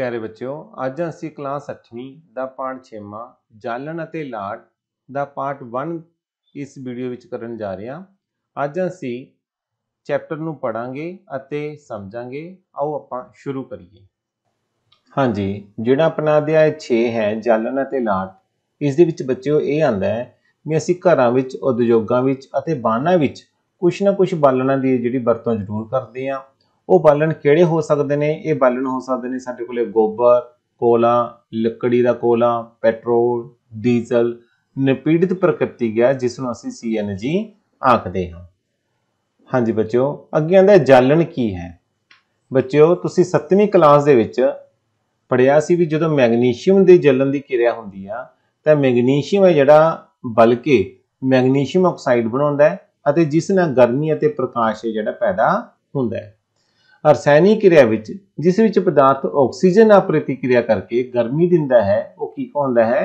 ਪਿਆਰੇ ਬੱਚਿਓ ਅੱਜ ਅਸੀਂ ਕਲਾਸ 8ਵੀਂ ਦਾ ਪਾਠ 6ਵਾਂ ਜਾਲਨ ਅਤੇ ਲਾਟ ਦਾ ਪਾਠ 1 ਇਸ ਵੀਡੀਓ ਵਿੱਚ ਕਰਨ ਜਾ ਰਹੇ ਹਾਂ ਅੱਜ ਅਸੀਂ ਚੈਪਟਰ ਨੂੰ ਪੜਾਂਗੇ ਅਤੇ ਸਮਝਾਂਗੇ ਆਓ ਆਪਾਂ ਸ਼ੁਰੂ ਕਰੀਏ ਹਾਂਜੀ ਜਿਹੜਾ ਆਪਣਾ ਅਧਿਆਇ 6 ਹੈ ਜਾਲਨ ਅਤੇ ਲਾਟ ਇਸ ਦੇ ਵਿੱਚ ਬੱਚਿਓ ਇਹ ਆਂਦਾ ਹੈ ਵੀ ਅਸੀਂ ਘਰਾਂ ਵਿੱਚ ਉਦਯੋਗਾਂ ਵਿੱਚ ਅਤੇ ਬਾਨਾਂ ਵਿੱਚ ਕੁਝ ਨਾ ਕੁਝ ਬਾਲਣਾਂ ਦੀ ਜਿਹੜੀ ਵਰਤੋਂ ਜ਼ਰੂਰ ਕਰਦੇ ਆਂ ਉਹ ਬਾਲਣ ਕਿਹੜੇ ਹੋ ਸਕਦੇ ਨੇ ਇਹ ਬਾਲਣ ਹੋ ਸਕਦੇ ਨੇ ਸਾਡੇ ਕੋਲੇ ਗੋਬਰ ਕੋਲਾ ਲੱਕੜੀ ਦਾ ਕੋਲਾ ਪੈਟਰੋਲ ਡੀਜ਼ਲ ਨਿਪੀੜਿਤ ਪ੍ਰਕਿਰਤੀ ਗੈਸ ਜਿਸ ਨੂੰ ਅਸੀਂ ਸੀਐਨਜੀ ਆਖਦੇ ਹਾਂ ਹਾਂਜੀ ਬੱਚਿਓ ਅੱਗੇ ਆਂਦਾ ਜਾਲਣ ਕੀ ਹੈ ਬੱਚਿਓ ਤੁਸੀਂ 7ਵੀਂ ਕਲਾਸ ਦੇ ਵਿੱਚ ਪੜਿਆ ਸੀ ਵੀ ਜਦੋਂ ਮੈਗਨੀਸ਼ੀਅਮ ਦੇ ਜਲਣ ਦੀ ਕਿਰਿਆ ਹੁੰਦੀ ਆ ਤਾਂ ਮੈਗਨੀਸ਼ੀਅਮ ਹੈ ਜਿਹੜਾ ਬਲਕਿ ਮੈਗਨੀਸ਼ੀਅਮ ਆਕਸਾਈਡ ਬਣਾਉਂਦਾ ਹੈ ਅਤੇ ਜਿਸ ਨਾਲ ਗਰਮੀ ਅਤੇ ਪ੍ਰਕਾਸ਼ ਜਿਹੜਾ ਪੈਦਾ ਹੁੰਦਾ ਹੈ ਰਸਾਇਣਿਕ ਕਿਰਿਆ ਵਿੱਚ ਜਿਸ ਵਿੱਚ ਪਦਾਰਥ ਆਕਸੀਜਨ ਨਾਲ ਪ੍ਰਤੀਕਿਰਿਆ ਕਰਕੇ ਗਰਮੀ ਦਿੰਦਾ ਹੈ ਉਹ ਕੀ ਹੁੰਦਾ ਹੈ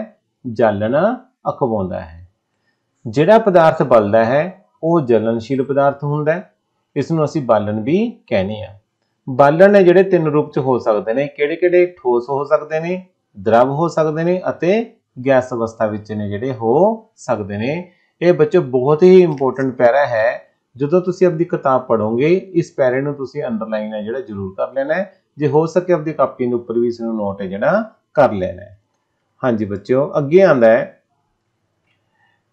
ਜਲਣਾ ਅਖਵਾਉਂਦਾ ਹੈ ਜਿਹੜਾ ਪਦਾਰਥ ਬਲਦਾ ਹੈ ਉਹ ਜਲਨਸ਼ੀਲ ਪਦਾਰਥ ਹੁੰਦਾ ਹੈ ਇਸ ਨੂੰ ਅਸੀਂ ਬਾਲਣ ਵੀ ਕਹਿੰਦੇ ਆ ਬਾਲਣ ਨੇ ਜਿਹੜੇ ਤਿੰਨ ਰੂਪ ਚ ਹੋ ਸਕਦੇ ਨੇ ਕਿਹੜੇ-ਕਿਹੜੇ ਠੋਸ ਹੋ ਸਕਦੇ ਨੇ ਦਰਬ ਹੋ ਸਕਦੇ ਨੇ ਅਤੇ ਗੈਸ ਅਵਸਥਾ ਵਿੱਚ ਨੇ ਜਿਹੜੇ ਹੋ ਸਕਦੇ ਨੇ ਇਹ ਬੱਚੋ ਬਹੁਤ ਹੀ ਇੰਪੋਰਟੈਂਟ ਪੈਰਾ ਹੈ ਜਦੋਂ ਤੁਸੀਂ ਆਪਣੀ ਕਿਤਾਬ ਪੜ੍ਹੋਗੇ ਇਸ ਪੈਰੇ ਨੂੰ ਤੁਸੀਂ ਅੰਡਰਲਾਈਨ ਹੈ ਜਿਹੜਾ ਜ਼ਰੂਰ ਕਰ ਲੈਣਾ ਹੈ ਜੇ ਹੋ ਸਕੇ ਆਪਣੀ ਕਾਪੀ ਦੇ ਉੱਪਰ ਵੀ ਇਸ ਨੂੰ ਨੋਟ ਹੈ ਜਿਹੜਾ ਕਰ ਲੈਣਾ ਹੈ ਹਾਂਜੀ ਬੱਚਿਓ ਅੱਗੇ ਆਂਦਾ ਹੈ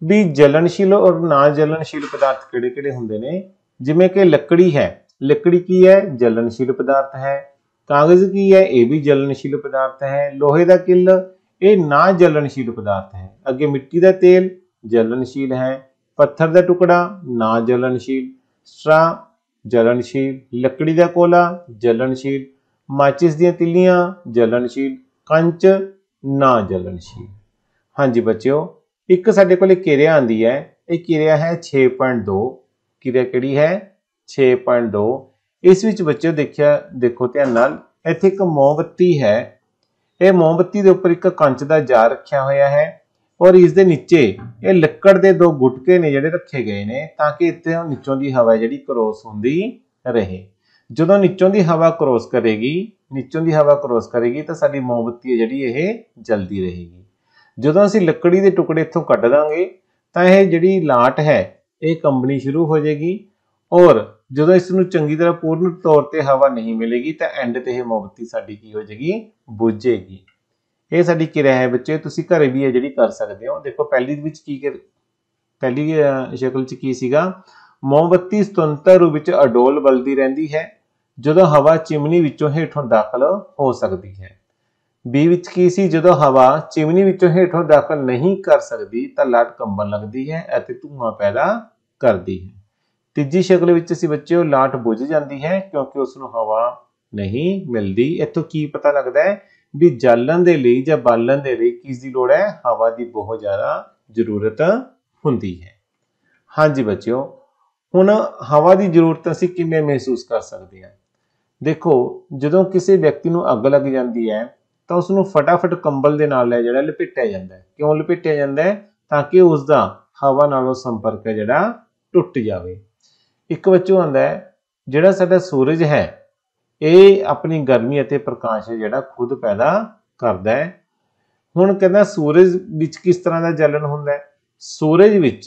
ਵੀ ਜਲਨਸ਼ੀਲ ਔਰ ਨਾ ਜਲਨਸ਼ੀਲ ਪਦਾਰਥ ਕਿਹੜੇ-ਕਿਹੜੇ ਹੁੰਦੇ ਨੇ ਜਿਵੇਂ ਕਿ ਲੱਕੜੀ ਹੈ ਲੱਕੜੀ ਕੀ ਹੈ ਜਲਨਸ਼ੀਲ ਪਦਾਰਥ ਹੈ ਕਾਗਜ਼ ਕੀ ਹੈ ਇਹ ਵੀ ਜਲਨਸ਼ੀਲ ਪਦਾਰਥ ਹੈ ਲੋਹੇ ਦਾ ਕਿੱਲ ਇਹ ਨਾ ਜਲਨਸ਼ੀਲ ਪਦਾਰਥ ਹੈ ਅੱਗੇ ਮਿੱਟੀ ਦਾ ਤੇਲ ਜਲਨਸ਼ੀਲ ਹੈ ਪੱਥਰ ਦਾ ਟੁਕੜਾ ਨਾ ਜਲਨਸ਼ੀਲ ਸਟਰਾ ਜਲਨਸ਼ੀਲ ਲੱਕੜੀ ਦਾ ਕੋਲਾ ਜਲਨਸ਼ੀਲ ਮਾਚਿਸ ਦੀਆਂ ਤਿੱਲੀਆਂ ਜਲਨਸ਼ੀਲ ਕੰਚ ਨਾ ਜਲਨਸ਼ੀਲ ਹਾਂਜੀ ਬੱਚਿਓ ਇੱਕ ਸਾਡੇ ਕੋਲੇ ਕਿਰਿਆ ਆਂਦੀ ਹੈ ਇਹ ਕਿਰਿਆ ਹੈ 6.2 ਕਿਰਿਆ ਕਿਹੜੀ ਹੈ 6.2 ਇਸ ਵਿੱਚ ਬੱਚਿਓ ਦੇਖਿਆ ਦੇਖੋ ਧਿਆਨ ਨਾਲ ਇੱਥੇ ਇੱਕ ਮੋਮਬੱਤੀ ਹੈ ਇਹ ਮੋਮਬੱਤੀ ਦੇ ਉੱਪਰ ਇੱਕ ਕੰਚ ਦਾ ਜਾਰ ਰੱਖਿਆ ਹੋਇਆ ਹੈ ਔਰ ਇਸ ਦੇ ਨੀਚੇ ਇਹ ਲੱਕੜ ਦੇ ਦੋ ਗੁਟਕੇ ਨੇ ਜਿਹੜੇ ਰੱਖੇ ਗਏ ਨੇ ਤਾਂ ਕਿ ਇੱਥੇ ਉਹ ਨੀਚੋਂ ਦੀ ਹਵਾ ਜਿਹੜੀ ਕ੍ਰੋਸ ਹੁੰਦੀ ਰਹੇ ਜਦੋਂ ਨੀਚੋਂ ਦੀ ਹਵਾ ਕ੍ਰੋਸ ਕਰੇਗੀ ਨੀਚੋਂ ਦੀ ਹਵਾ ਕ੍ਰੋਸ ਕਰੇਗੀ ਤਾਂ ਸਾਡੀ ਮੋਮਬੱਤੀ ਜਿਹੜੀ ਇਹ ਜਲਦੀ ਰਹੇਗੀ ਜਦੋਂ ਅਸੀਂ ਲੱਕੜੀ ਦੇ ਟੁਕੜੇ ਇੱਥੋਂ ਕੱਢ ਦਾਂਗੇ ਤਾਂ ਇਹ ਜਿਹੜੀ ਲਾਟ ਹੈ ਇਹ ਕੰਬਣੀ ਸ਼ੁਰੂ ਹੋ ਜਾਏਗੀ ਔਰ ਜਦੋਂ ਇਸ ਨੂੰ ਚੰਗੀ ਤਰ੍ਹਾਂ ਪੂਰਨ ਤੌਰ ਤੇ ਹਵਾ ਨਹੀਂ ਮਿਲੇਗੀ ਤਾਂ ਐਂਡ ਤੇ ਇਹ ਮੋਮਬੱਤੀ ਸਾਡੀ ਕੀ ਹੋ ਜਾਏਗੀ ਬੁਝੇਗੀ ਇਹ ਸਾਡੀ ਕਿਰਿਆ ਹੈ ਬੱਚੇ ਤੁਸੀਂ ਘਰੇ ਵੀ ਇਹ ਜਿਹੜੀ ਕਰ ਸਕਦੇ ਹੋ ਦੇਖੋ ਪਹਿਲੀ ਵਿੱਚ ਕੀ ਪਹਿਲੀ ਸ਼ਕਲ 'ਚ ਕੀ ਸੀਗਾ ਮੋਮਬੱਤੀ ਸੁਤੰਤਰ ਰੂਪ ਵਿੱਚ ਅਡੋਲ ਬਲਦੀ ਰਹਿੰਦੀ ਹੈ ਜਦੋਂ ਹਵਾ ਚਿਮਨੀ ਵਿੱਚੋਂ ਹੇਠੋਂ ਦਾਖਲ ਹੋ ਸਕਦੀ ਹੈ ਬੀ ਵਿੱਚ ਕੀ ਸੀ ਜਦੋਂ ਹਵਾ ਚਿਮਨੀ ਵਿੱਚੋਂ ਹੇਠੋਂ ਦਾਖਲ ਨਹੀਂ ਕਰ ਸਕਦੀ ਤਾਂ ਲਾਟ ਕੰਬਣ ਲੱਗਦੀ ਹੈ ਅਤੇ ਧੂਆਂ ਪੈਦਾ ਕਰਦੀ ਹੈ ਤੀਜੀ ਸ਼ਕਲ ਵਿੱਚ ਸੀ ਬੱਚਿਓ ਲਾਟ ਬੁਝ ਜਾਂਦੀ ਹੈ ਕਿਉਂਕਿ ਉਸ ਨੂੰ ਹਵਾ ਨਹੀਂ ਮਿਲਦੀ ਇੱਥੋਂ ਕੀ ਪਤਾ ਲੱਗਦਾ ਹੈ ਵੀ ਜਾਲਣ ਦੇ ਲਈ ਜਾਂ ਬਾਲਣ ਦੇ ਲਈ ਕਿਸ ਦੀ ਲੋੜ ਹੈ ਹਵਾ ਦੀ ਬਹੁਤ ਜ਼ਿਆਦਾ ਜ਼ਰੂਰਤ ਹੁੰਦੀ ਹੈ ਹਾਂਜੀ ਬੱਚਿਓ ਹੁਣ ਹਵਾ ਦੀ ਜ਼ਰੂਰਤ ਅਸੀਂ ਕਿਵੇਂ ਮਹਿਸੂਸ ਕਰ ਸਕਦੇ ਹਾਂ ਦੇਖੋ ਜਦੋਂ ਕਿਸੇ ਵਿਅਕਤੀ ਨੂੰ ਅੱਗ ਲੱਗ ਜਾਂਦੀ ਹੈ ਤਾਂ ਉਸ ਨੂੰ ਫਟਾਫਟ ਕੰਬਲ ਦੇ ਨਾਲ ਲੈ ਜਿਹੜਾ ਲਪੇਟਿਆ ਜਾਂਦਾ ਹੈ ਕਿਉਂ ਲਪੇਟਿਆ ਜਾਂਦਾ ਹੈ ਤਾਂ ਕਿ ਉਸ ਦਾ ਹਵਾ ਨਾਲੋਂ ਸੰਪਰਕ ਜਿਹੜਾ ਟੁੱਟ ਜਾਵੇ ਇੱਕ ਬੱਚੋ ਆਂਦਾ ਹੈ ਜਿਹੜਾ ਸਾਡਾ ਸੂਰਜ ਹੈ ਇਹ ਆਪਣੀ ਗਰਮੀ ਅਤੇ ਪ੍ਰਕਾਸ਼ ਜਿਹੜਾ ਖੁਦ ਪੈਦਾ ਕਰਦਾ ਹੈ ਹੁਣ ਕਹਿੰਦਾ ਸੂਰਜ ਵਿੱਚ ਕਿਸ ਤਰ੍ਹਾਂ ਦਾ ਜਲਨ ਹੁੰਦਾ ਹੈ ਸੂਰਜ ਵਿੱਚ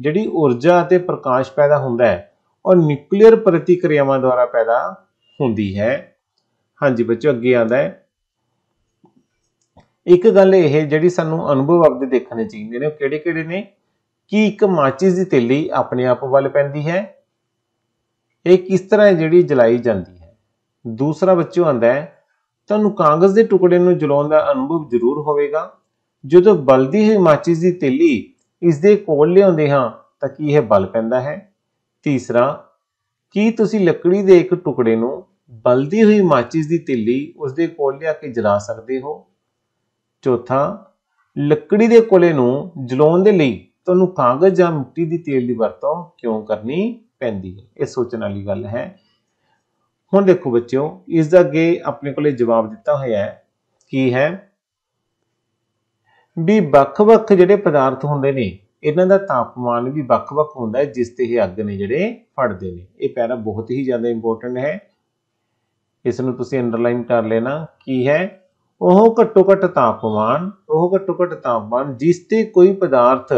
ਜਿਹੜੀ ਊਰਜਾ ਅਤੇ ਪ੍ਰਕਾਸ਼ ਪੈਦਾ ਹੁੰਦਾ ਹੈ ਉਹ ਨਿਊਕਲੀਅਰ ਪ੍ਰਤੀਕਿਰਿਆਵਾਂ ਦੁਆਰਾ ਪੈਦਾ ਹੁੰਦੀ ਹੈ ਹਾਂਜੀ ਬੱਚੋ ਅੱਗੇ ਆਂਦਾ ਹੈ ਇੱਕ ਗੱਲ ਇਹ ਜਿਹੜੀ ਸਾਨੂੰ ਅਨੁਭਵ ਆਪਦੇ ਦੇਖਣੇ ਚਾਹੀਦੇ ਨੇ ਉਹ ਕਿਹੜੇ-ਕਿਹੜੇ ਨੇ ਕੀ ਇੱਕ ਮਾਚਿਸ ਦੀ ਤੇਲੀ ਆਪਣੇ ਆਪ ਵੱਲ ਪੈਂਦੀ ਹੈ ਇਹ ਕਿਸ ਤਰ੍ਹਾਂ ਜਿਹੜੀ ਜਲਾਈ ਜਾਂਦੀ ਦੂਸਰਾ ਬੱਚਿਓ ਆਂਦਾ ਹੈ ਤੁਹਾਨੂੰ ਕਾਗਜ਼ ਦੇ ਟੁਕੜੇ ਨੂੰ ਜਲਾਉਣ ਦਾ ਅਨੁਭਵ ਜ਼ਰੂਰ ਹੋਵੇਗਾ ਜਦੋਂ ਬਲਦੀ ਹੋਈ ਮਾਚਿਸ ਦੀ ਤੇਲੀ ਇਸ ਦੇ ਕੋਲ ਲਿਆਉਂਦੇ ਹਾਂ ਤਾਂ ਕੀ ਇਹ ਬਲ ਪੈਂਦਾ ਹੈ ਤੀਸਰਾ ਕੀ ਤੁਸੀਂ ਲੱਕੜੀ ਦੇ ਇੱਕ ਟੁਕੜੇ ਨੂੰ ਬਲਦੀ ਹੋਈ ਮਾਚਿਸ ਦੀ ਤੇਲੀ ਉਸ ਦੇ ਕੋਲ ਲਿਆ ਕੇ ਜਲਾ ਸਕਦੇ ਹੋ ਚੌਥਾ ਲੱਕੜੀ ਦੇ ਕੋਲੇ ਨੂੰ ਜਲਾਉਣ ਦੇ ਲਈ ਤੁਹਾਨੂੰ ਕਾਗਜ਼ ਜਾਂ ਮਿੱਟੀ ਦੀ ਤੇਲ ਦੀ ਵਰਤੋਂ ਕਿਉਂ ਕਰਨੀ ਪੈਂਦੀ ਹੈ ਇਹ ਸੋਚਣ ਵਾਲੀ ਗੱਲ ਹੈ ਹੁਣ ਦੇਖੋ ਬੱਚਿਓ ਇਸ ਦਾ ਅੱਗੇ ਆਪਣੇ ਕੋਲੇ ਜਵਾਬ ਦਿੱਤਾ ਹੋਇਆ ਹੈ ਕੀ ਹੈ ਵੀ ਵੱਖ-ਵੱਖ ਜਿਹੜੇ ਪਦਾਰਥ ਹੁੰਦੇ ਨੇ ਇਹਨਾਂ ਦਾ ਤਾਪਮਾਨ ਵੀ ਵੱਖ-ਵੱਖ ਹੁੰਦਾ ਹੈ ਜਿਸ ਤੇ ਇਹ ਅੱਗ ਨੇ ਜਿਹੜੇ ਫੜਦੇ ਨੇ ਇਹ ਪੈਰਾ ਬਹੁਤ ਹੀ ਜ਼ਿਆਦਾ ਇੰਪੋਰਟੈਂਟ ਹੈ ਇਸ ਨੂੰ ਤੁਸੀਂ ਅੰਡਰਲਾਈਨ ਕਰ ਲੈਣਾ ਕੀ ਹੈ ਉਹ ਘੱਟੋ-ਘੱਟ ਤਾਪਮਾਨ ਉਹ ਘੱਟੋ-ਘੱਟ ਤਾਪਮਾਨ ਜਿਸ ਤੇ ਕੋਈ ਪਦਾਰਥ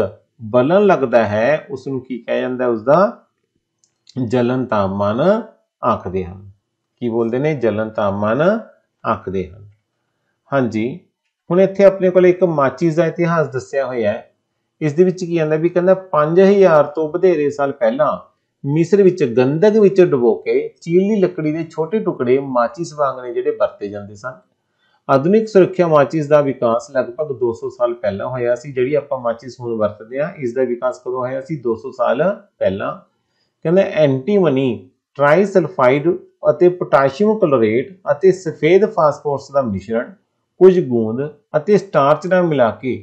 ਬਲਣ ਲੱਗਦਾ ਹੈ ਉਸ ਨੂੰ ਕੀ ਕਿਹਾ ਜਾਂਦਾ ਹੈ ਉਸ ਦਾ ਜਲਨ ਤਾਪਮਾਨ ਆਖਦੇ ਹਨ ਕੀ ਬੋਲਦੇ ਨੇ ਜਲਨ ਮਨ ਆਖਦੇ ਹਨ ਹਾਂਜੀ ਹੁਣ ਇੱਥੇ ਆਪਣੇ ਕੋਲ ਇੱਕ ਮਾਚੀ ਦਾ ਇਤਿਹਾਸ ਦੱਸਿਆ ਹੋਇਆ ਹੈ ਇਸ ਦੇ ਵਿੱਚ ਕੀ ਆਂਦਾ ਵੀ ਕਹਿੰਦਾ 5000 ਤੋਂ ਵਧੇਰੇ ਸਾਲ ਪਹਿਲਾਂ ਮਿਸਰ ਵਿੱਚ ਗੰਧਕ ਵਿੱਚ ਡੁਬੋ ਕੇ ਚੀਲੀ ਲੱਕੜੀ ਦੇ ਛੋਟੇ ਟੁਕੜੇ ਮਾਚੀ ਵਾਂਗ ਨੇ ਜਿਹੜੇ ਵਰਤੇ ਜਾਂਦੇ ਸਨ ਆਧੁਨਿਕ ਸੁਰੱਖਿਆ ਮਾਚਿਸ ਦਾ ਵਿਕਾਸ ਲਗਭਗ 200 ਸਾਲ ਪਹਿਲਾਂ ਹੋਇਆ ਸੀ ਜਿਹੜੀ ਆਪਾਂ ਮਾਚਿਸ ਹੁਣ ਵਰਤਦੇ ਆ ਇਸ ਦਾ ਵਿਕਾਸ ਕਦੋਂ ਹੋਇਆ ਸੀ 200 ਸਾਲ ਪਹਿਲਾਂ ਕਹਿੰਦਾ ਐਂਟੀਮਨੀ ਟ੍ਰਾਈਸਲਫਾਈਡ ਅਤੇ ਪੋਟਾਸ਼ੀਅਮ ਕਲੋਰੇਟ ਅਤੇ ਸਫੇਦ ਫਾਸਫੋਰਸ ਦਾ ਮਿਸ਼ਰਣ ਕੁਝ ਗੂੰਦ ਅਤੇ ਸਟਾਰਚ ਨਾਲ ਮਿਲਾ ਕੇ